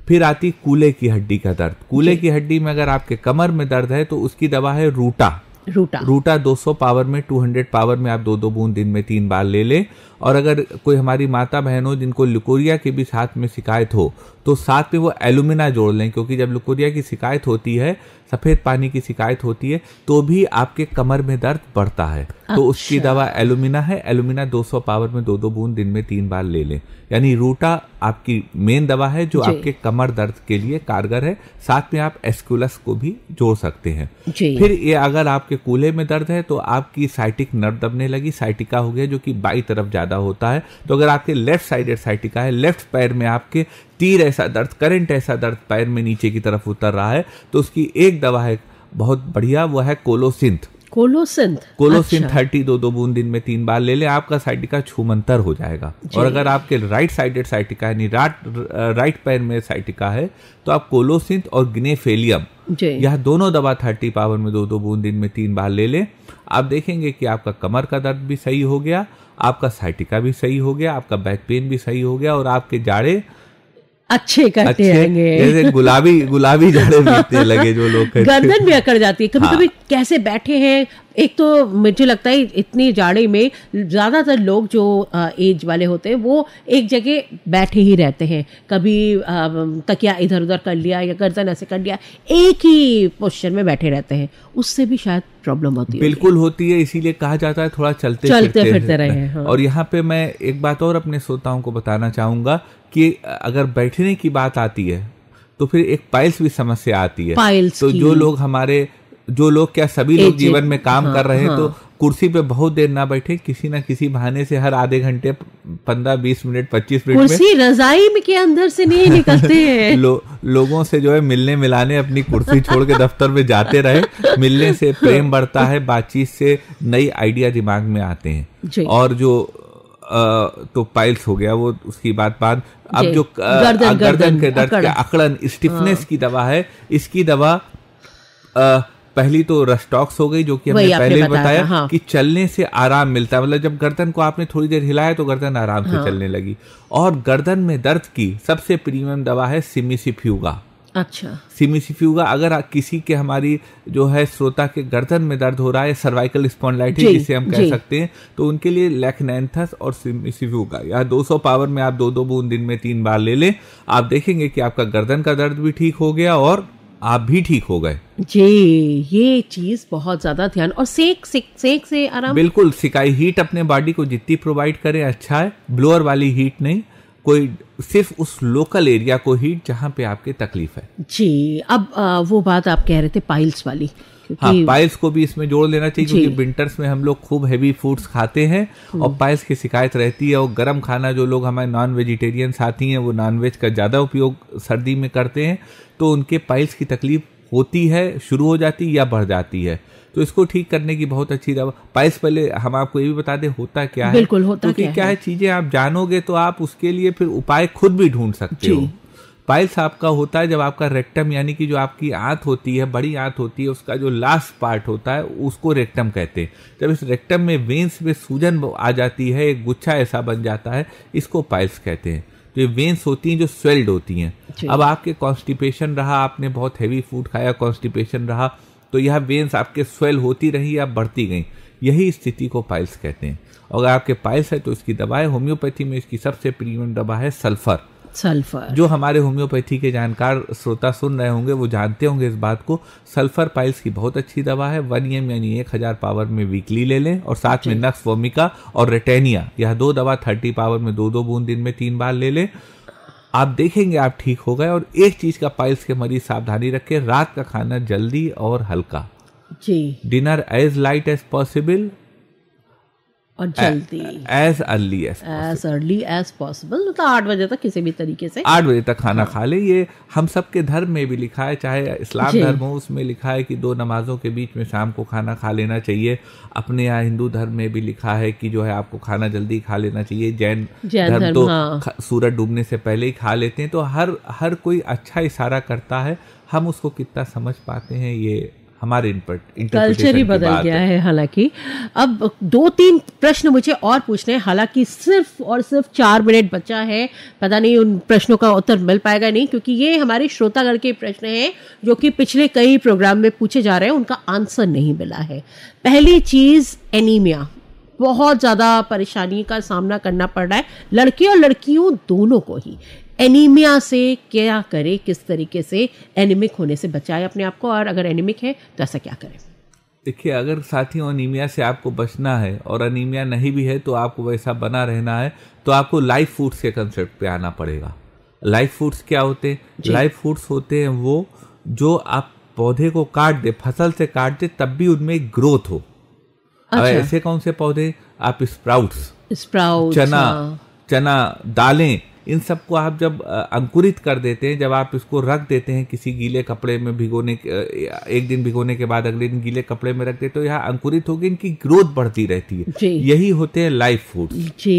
फिर आती कूले की हड्डी का दर्द कूले की हड्डी में अगर आपके कमर में दर्द है तो उसकी दवा है रूटा रूटा रूटा 200 पावर में 200 पावर में आप दो दो बूंद दिन में तीन बार ले लें और अगर कोई हमारी माता बहनों जिनको लिकोरिया के भी साथ में शिकायत हो तो साथ में वो एलुमिना जोड़ लें क्योंकि जब लुकोरिया की शिकायत होती है सफ़ेद पानी की शिकायत होती है तो भी आपके कमर में दर्द बढ़ता है अच्छा। तो उसकी अच्छा। दवा एलुमिना है एलुमिना 200 पावर में दो दो बूंद दिन में तीन बार ले लें यानी रूटा आपकी मेन दवा है जो आपके कमर दर्द के लिए कारगर है साथ में आप एस्कुलस को भी जोड़ सकते हैं फिर ये अगर आपके कूल्हे में दर्द है तो आपकी साइटिक नर्व दबने लगी साइटिका हो गया जो कि बाई तरफ ज़्यादा होता है तो अगर आपके लेफ्ट साइडेड साइटिका है लेफ्ट पैर में आपके तीर ऐसा दर्द करंट ऐसा दर्द पैर में नीचे की तरफ उतर रहा है तो उसकी एक दवा है बहुत बढ़िया वो है कोलोसिंथ कोलोसिंथ कोलोसिंथ अच्छा। थर्टी दो दो बूंद दिन में तीन बार ले लें आपका साइटिका छूमंतर हो जाएगा और अगर आपके राइट साइडेड साइटिका है राइट राइट पैर में साइटिका है तो आप कोलोसिंथ और ग्नेफेलियम यह दोनों दवा थर्टी पावर में दो दो बूंद दिन में तीन बार ले लें आप देखेंगे कि आपका कमर का दर्द भी सही हो गया आपका साइटिका भी सही हो गया आपका बैक पेन भी सही हो गया और आपके जाड़े अच्छे कटे आएंगे जैसे गुलाबी गुलाबी जाड़े बीतने लगे जो लोग गर्दन भी अकड़ जाती है कभी हाँ। कभी कैसे बैठे हैं एक तो मुझे लगता है इतनी जाड़े में ज़्यादातर लोग जो एज वाले होते हैं वो एक जगह बैठे ही रहते हैं कभी तकिया इधर उधर कर लिया या गर्दन ऐसे कर लिया एक ही पोजिशन में बैठे रहते हैं उससे भी शायद प्रॉब्लम होती है बिल्कुल होती है इसीलिए कहा जाता है थोड़ा चलते चलते फिरते, फिरते रहे हाँ। और यहाँ पे मैं एक बात और अपने श्रोताओं को बताना चाहूँगा कि अगर बैठने की बात आती है तो फिर एक पाइल्स भी समस्या आती है पाइल्स तो जो लोग हमारे जो लोग क्या सभी लोग जीवन में काम हाँ, कर रहे हैं हाँ, तो कुर्सी पे बहुत देर ना बैठे किसी ना किसी बहाने से हर आधे घंटे पंद्रह बीस मिनट पच्चीस मिनट कुर्सी रजाई में के अंदर से नहीं निकलते हैं लो, लोगों से जो है मिलने मिलाने अपनी कुर्सी छोड़ के दफ्तर में जाते रहे मिलने से प्रेम बढ़ता है बातचीत से नई आइडिया दिमाग में आते हैं और जो तो पाइल्स हो गया वो उसकी बात बाद अब जो गर्दन, गर्दन के दर्द के अकड़न स्टिफनेस हाँ। की दवा है इसकी दवा पहली तो रस्टॉक्स हो गई जो कि हमने पहले बताया, बताया हाँ। कि चलने से आराम मिलता है मतलब जब गर्दन को आपने थोड़ी देर हिलाया तो गर्दन आराम हाँ। से चलने लगी और गर्दन में दर्द की सबसे प्रीमियम दवा है सिमिसिफ्यूगा अच्छा सीमीसीफ्यूगा अगर किसी के हमारी जो है श्रोता के गर्दन में दर्द हो रहा है सर्वाइकल स्पॉन्डलाइटिस जिसे हम कह सकते हैं तो उनके लिए लैकनैंथस और सीमीसीफ्यूगा दो 200 पावर में आप दो दो बूंद दिन में तीन बार ले लें आप देखेंगे कि आपका गर्दन का दर्द भी ठीक हो गया और आप भी ठीक हो गए जी ये चीज बहुत ज्यादा ध्यान और सेक सेक सेक से आराम बिल्कुल सिकाई हीट अपने बॉडी को जितनी प्रोवाइड करें अच्छा है ब्लोअर वाली हीट नहीं कोई सिर्फ उस लोकल एरिया को ही जहाँ पे आपके तकलीफ है जी अब आ, वो बात आप कह रहे थे पाइल्स वाली हाँ पाइल्स को भी इसमें जोड़ लेना चाहिए क्योंकि विंटर्स में हम लोग खूब हैवी फूड्स खाते हैं हम्म। और पाइल्स की शिकायत रहती है और गर्म खाना जो लोग हमारे नॉन वेजिटेरियन साथी हैं वो नॉन वेज का ज़्यादा उपयोग सर्दी में करते हैं तो उनके पाइल्स की तकलीफ होती है शुरू हो जाती है या बढ़ जाती है तो इसको ठीक करने की बहुत अच्छी दवा पाइस पहले हम आपको ये भी बता दें होता क्या है बिल्कुल होता क्योंकि क्या, क्या है, है चीजें आप जानोगे तो आप उसके लिए फिर उपाय खुद भी ढूंढ सकते हो पाइल्स आपका होता है जब आपका रेक्टम यानी कि जो आपकी आंत होती है बड़ी आंत होती है उसका जो लास्ट पार्ट होता है उसको रेक्टम कहते हैं जब इस रेक्टम में वेंस में सूजन आ जाती है एक गुच्छा ऐसा बन जाता है इसको पाइल्स कहते हैं तो ये वेंस होती हैं जो स्वेल्ड होती हैं अब आपके कॉन्स्टिपेशन रहा आपने बहुत हैवी फूड खाया कॉन्स्टिपेशन रहा तो यह वेंस आपके स्वेल होती रही या बढ़ती गई यही स्थिति को पाइल्स कहते हैं अगर आपके पाइल्स है तो इसकी दवा है होम्योपैथी में इसकी सबसे प्रीमियम दवा है सल्फर सल्फर जो हमारे होम्योपैथी के जानकार श्रोता सुन रहे होंगे वो जानते होंगे इस बात को सल्फर पाइल्स की बहुत अच्छी दवा है वन एम यानी एक हज़ार पावर में वीकली ले लें और साथ में नक्स वोमिका और रेटेनिया यह दो दवा थर्टी पावर में दो दो बूंद दिन में तीन बार ले लें आप देखेंगे आप ठीक हो गए और एक चीज़ का पाइल्स के मरीज सावधानी रखें रात का खाना जल्दी और हल्का जी dinner as light as possible और जल्दी as early as early as possible मतलब आठ बजे तक किसी भी तरीके से आठ बजे तक खाना हाँ। खा ले ये हम सब के धर्म में भी लिखा है चाहे इस्लाम धर्म हो उसमें लिखा है कि दो नमाजों के बीच में शाम को खाना खा लेना चाहिए अपने यहाँ हिंदू धर्म में भी लिखा है कि जो है आपको खाना जल्दी खा लेना चाहिए जैन धर्म तो हाँ। सूरज डूबने से पहले ही खा लेते हैं तो हर हर कोई अच्छा इशारा करता है हम उसको कितना समझ पाते हैं ये हमारे इनपुट कल्चर ही बदल गया है हालांकि अब दो तीन प्रश्न मुझे और पूछने हैं हालांकि सिर्फ और सिर्फ चार मिनट बचा है पता नहीं उन प्रश्नों का उत्तर मिल पाएगा नहीं क्योंकि ये हमारे श्रोतागढ़ के प्रश्न हैं जो कि पिछले कई प्रोग्राम में पूछे जा रहे हैं उनका आंसर नहीं मिला है पहली चीज़ एनीमिया बहुत ज़्यादा परेशानी का सामना करना पड़ रहा है लड़के और लड़कियों दोनों को ही एनीमिया से क्या करें किस तरीके से एनिमिक होने से बचाए अपने आप को और अगर एनिमिक है तो ऐसा क्या करें देखिए अगर साथियों अनीमिया से आपको बचना है और अनीमिया नहीं भी है तो आपको वैसा बना रहना है तो आपको लाइफ फूड्स के कंसेप्ट पे आना पड़ेगा लाइफ फूड्स क्या होते हैं लाइफ फूड्स होते हैं वो जो आप पौधे को काट दे फसल से काट दे तब भी उनमें ग्रोथ हो अच्छा। ऐसे कौन से पौधे आप स्प्राउट्स स्प्राउट चना हाँ। चना दालें इन सबको आप जब अंकुरित कर देते हैं जब आप इसको रख देते हैं किसी गीले कपड़े में भिगोने एक दिन भिगोने के बाद अगले दिन गीले कपड़े में रख देते तो यहाँ अंकुरित होगी इनकी ग्रोथ बढ़ती रहती है यही होते हैं लाइव फूड जी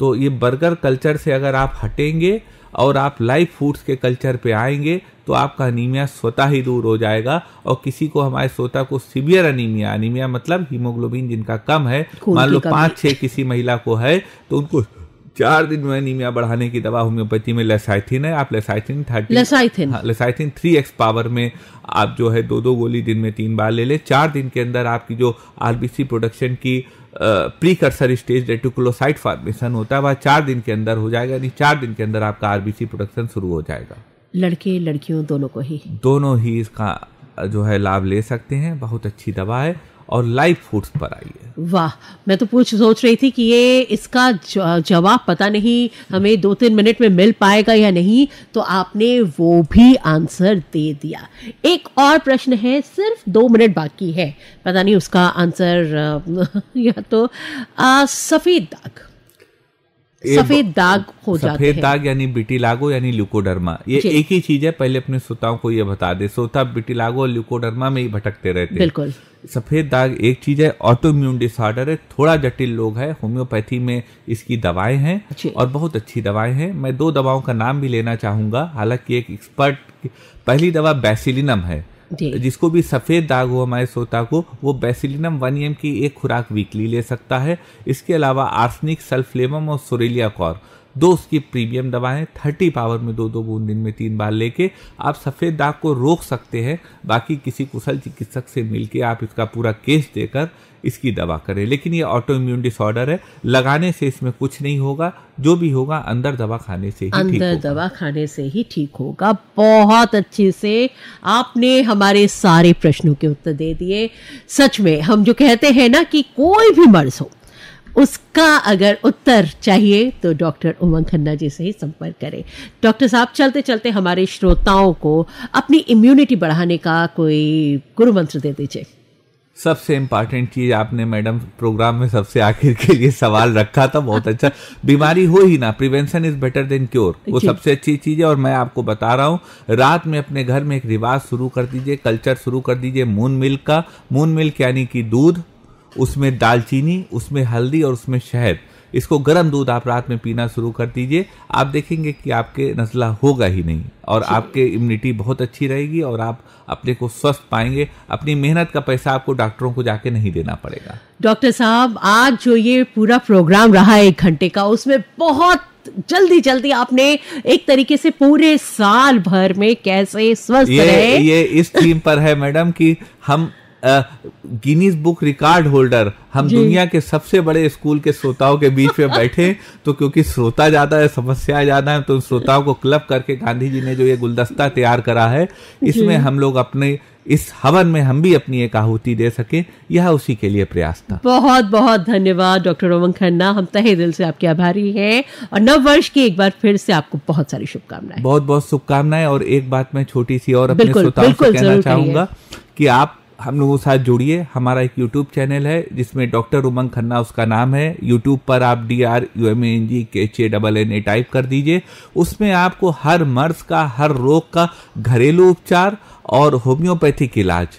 तो ये बर्गर कल्चर से अगर आप हटेंगे और आप लाइव फूड्स के कल्चर पे आएंगे तो आपका अनीमिया स्वतः ही दूर हो जाएगा और किसी को हमारे स्वतः को सीवियर अनीमिया अनीमिया मतलब हीमोग्लोबिन जिनका कम है मान लो पांच छह किसी महिला को है तो उनको चार दिन में अनिमिया बढ़ाने की दवा होम्योपैथी में लेसाइथिन है आप लेसाइथिन थर्टी लेसाइथिन हाँ, लेसाइथिन थ्री एक्स पावर में आप जो है दो दो गोली दिन में तीन बार ले ले चार दिन के अंदर आपकी जो आरबीसी प्रोडक्शन की precursor stage reticulocyte formation होता है वह चार दिन के अंदर हो जाएगा यानी चार दिन के अंदर आपका आरबीसी प्रोडक्शन शुरू हो जाएगा लड़के लड़कियों दोनों को ही दोनों ही इसका जो है लाभ ले सकते हैं बहुत अच्छी दवा है और लाइव फूड्स पर आई है वाह मैं तो पूछ सोच रही थी कि ये इसका जवाब पता नहीं हमें दो तीन मिनट में मिल पाएगा या नहीं तो आपने वो भी आंसर दे दिया एक और प्रश्न है सिर्फ दो मिनट बाकी है पता नहीं उसका आंसर या तो सफ़ेद दाग सफेद दाग हो सफेद जाते सफेद दाग यानी बिटिलागो यानी ल्यूकोडर्मा ये एक ही चीज है पहले अपने श्रोताओं को ये बता दे श्रोता बिटिलागो और ल्यूकोडर्मा में ही भटकते रहते हैं बिल्कुल सफेद दाग एक चीज है ऑटोम्यून डिसऑर्डर है थोड़ा जटिल लोग है होम्योपैथी में इसकी दवाएं हैं और बहुत अच्छी दवाएं हैं मैं दो दवाओं का नाम भी लेना चाहूंगा हालांकि एक एक्सपर्ट पहली दवा बेसिलिनम है जिसको भी सफ़ेद दाग हो हमारे श्रोता को वो बेसिलिनम वन एम की एक खुराक वीकली ले सकता है इसके अलावा आर्सनिक सल्फ्लेमम और सोरेलिया कॉर दो उसकी प्रीमियम दवाएं थर्टी पावर में दो दो बूंद दिन में तीन बार लेके आप सफ़ेद दाग को रोक सकते हैं बाकी किसी कुशल चिकित्सक से मिलके आप इसका पूरा केस देकर इसकी दवा करें लेकिन ये ऑटो इम्यून डिसऑर्डर है लगाने से इसमें कुछ नहीं होगा जो भी होगा अंदर दवा खाने से ही अंदर दवा खाने से ही ठीक होगा बहुत अच्छे से आपने हमारे सारे प्रश्नों के उत्तर दे दिए सच में हम जो कहते हैं ना कि कोई भी मर्ज हो उसका अगर उत्तर चाहिए तो डॉक्टर उमंग खन्ना जी से ही संपर्क करें डॉक्टर साहब चलते चलते हमारे श्रोताओं को अपनी इम्यूनिटी बढ़ाने का कोई गुरु मंत्र दे दीजिए सबसे इम्पॉर्टेंट चीज़ आपने मैडम प्रोग्राम में सबसे आखिर के लिए सवाल रखा था बहुत अच्छा बीमारी हो ही ना prevention is better than cure वो सबसे अच्छी चीज़ है और मैं आपको बता रहा हूँ रात में अपने घर में एक रिवाज शुरू कर दीजिए कल्चर शुरू कर दीजिए मून मिल्क का मून मिल्क यानी कि दूध उसमें दालचीनी उसमें हल्दी और उसमें शहद इसको गर्म दूध आप रात में पीना शुरू कर दीजिए आप देखेंगे कि आपके नज़ला होगा ही नहीं और आपके इम्यूनिटी बहुत अच्छी रहेगी और आप अपने को स्वस्थ पाएंगे अपनी मेहनत का पैसा आपको डॉक्टरों को जाके नहीं देना पड़ेगा डॉक्टर साहब आज जो ये पूरा प्रोग्राम रहा एक घंटे का उसमें बहुत जल्दी जल्दी आपने एक तरीके से पूरे साल भर में कैसे स्वस्थ ये, रहे ये इस थीम पर है मैडम कि हम गिनीज बुक रिकॉर्ड होल्डर हम दुनिया के सबसे बड़े स्कूल के श्रोताओं के बीच में बैठे तो क्योंकि श्रोता ज्यादा है समस्या ज्यादा है तो श्रोताओं को क्लब करके गांधी जी ने जो ये गुलदस्ता तैयार करा है इसमें हम लोग अपने इस हवन में हम भी अपनी एक आहुति दे सके यह उसी के लिए प्रयास था बहुत बहुत धन्यवाद डॉक्टर रोमन खन्ना हम तहे दिल से आपके आभारी हैं और नव वर्ष की एक बार फिर से आपको बहुत सारी शुभकामनाएं बहुत बहुत शुभकामनाएं और एक बात मैं छोटी सी और अपने श्रोताओं से कहना चाहूंगा कि आप हम लोगों के साथ जुड़िए हमारा एक यूट्यूब चैनल है जिसमें डॉक्टर उमंग खन्ना उसका नाम है यूट्यूब पर आप D R U M N G K H A double N A type कर दीजिए उसमें आपको हर मर्ज का हर रोग का घरेलू उपचार और होम्योपैथिक इलाज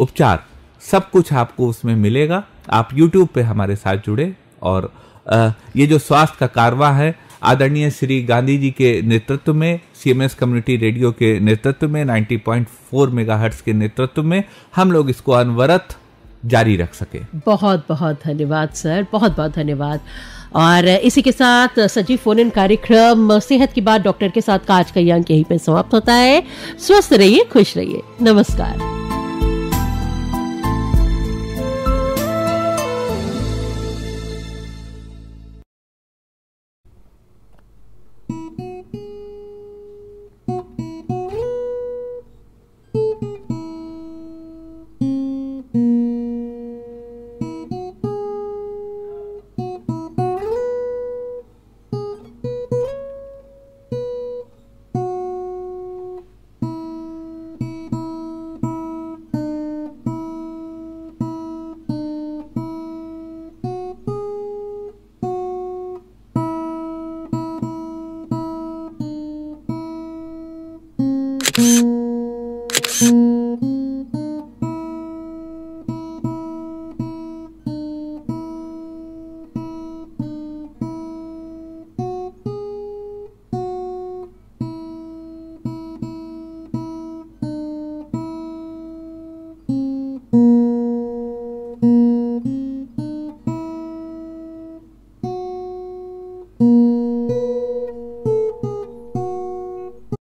उपचार सब कुछ आपको उसमें मिलेगा आप यूट्यूब पे हमारे साथ जुड़े और ये जो स्वास्थ्य का कारवा है आदरणीय श्री गांधी जी के नेतृत्व में सीएमएस कम्युनिटी रेडियो के नेतृत्व में 90.4 पॉइंट के नेतृत्व में हम लोग इसको अनवरत जारी रख सके बहुत बहुत धन्यवाद सर बहुत बहुत धन्यवाद और इसी के साथ सजीव फोन इन कार्यक्रम सेहत की बात डॉक्टर के साथ का आज का यंक यहीं पे समाप्त होता है स्वस्थ रहिए खुश रहिए नमस्कार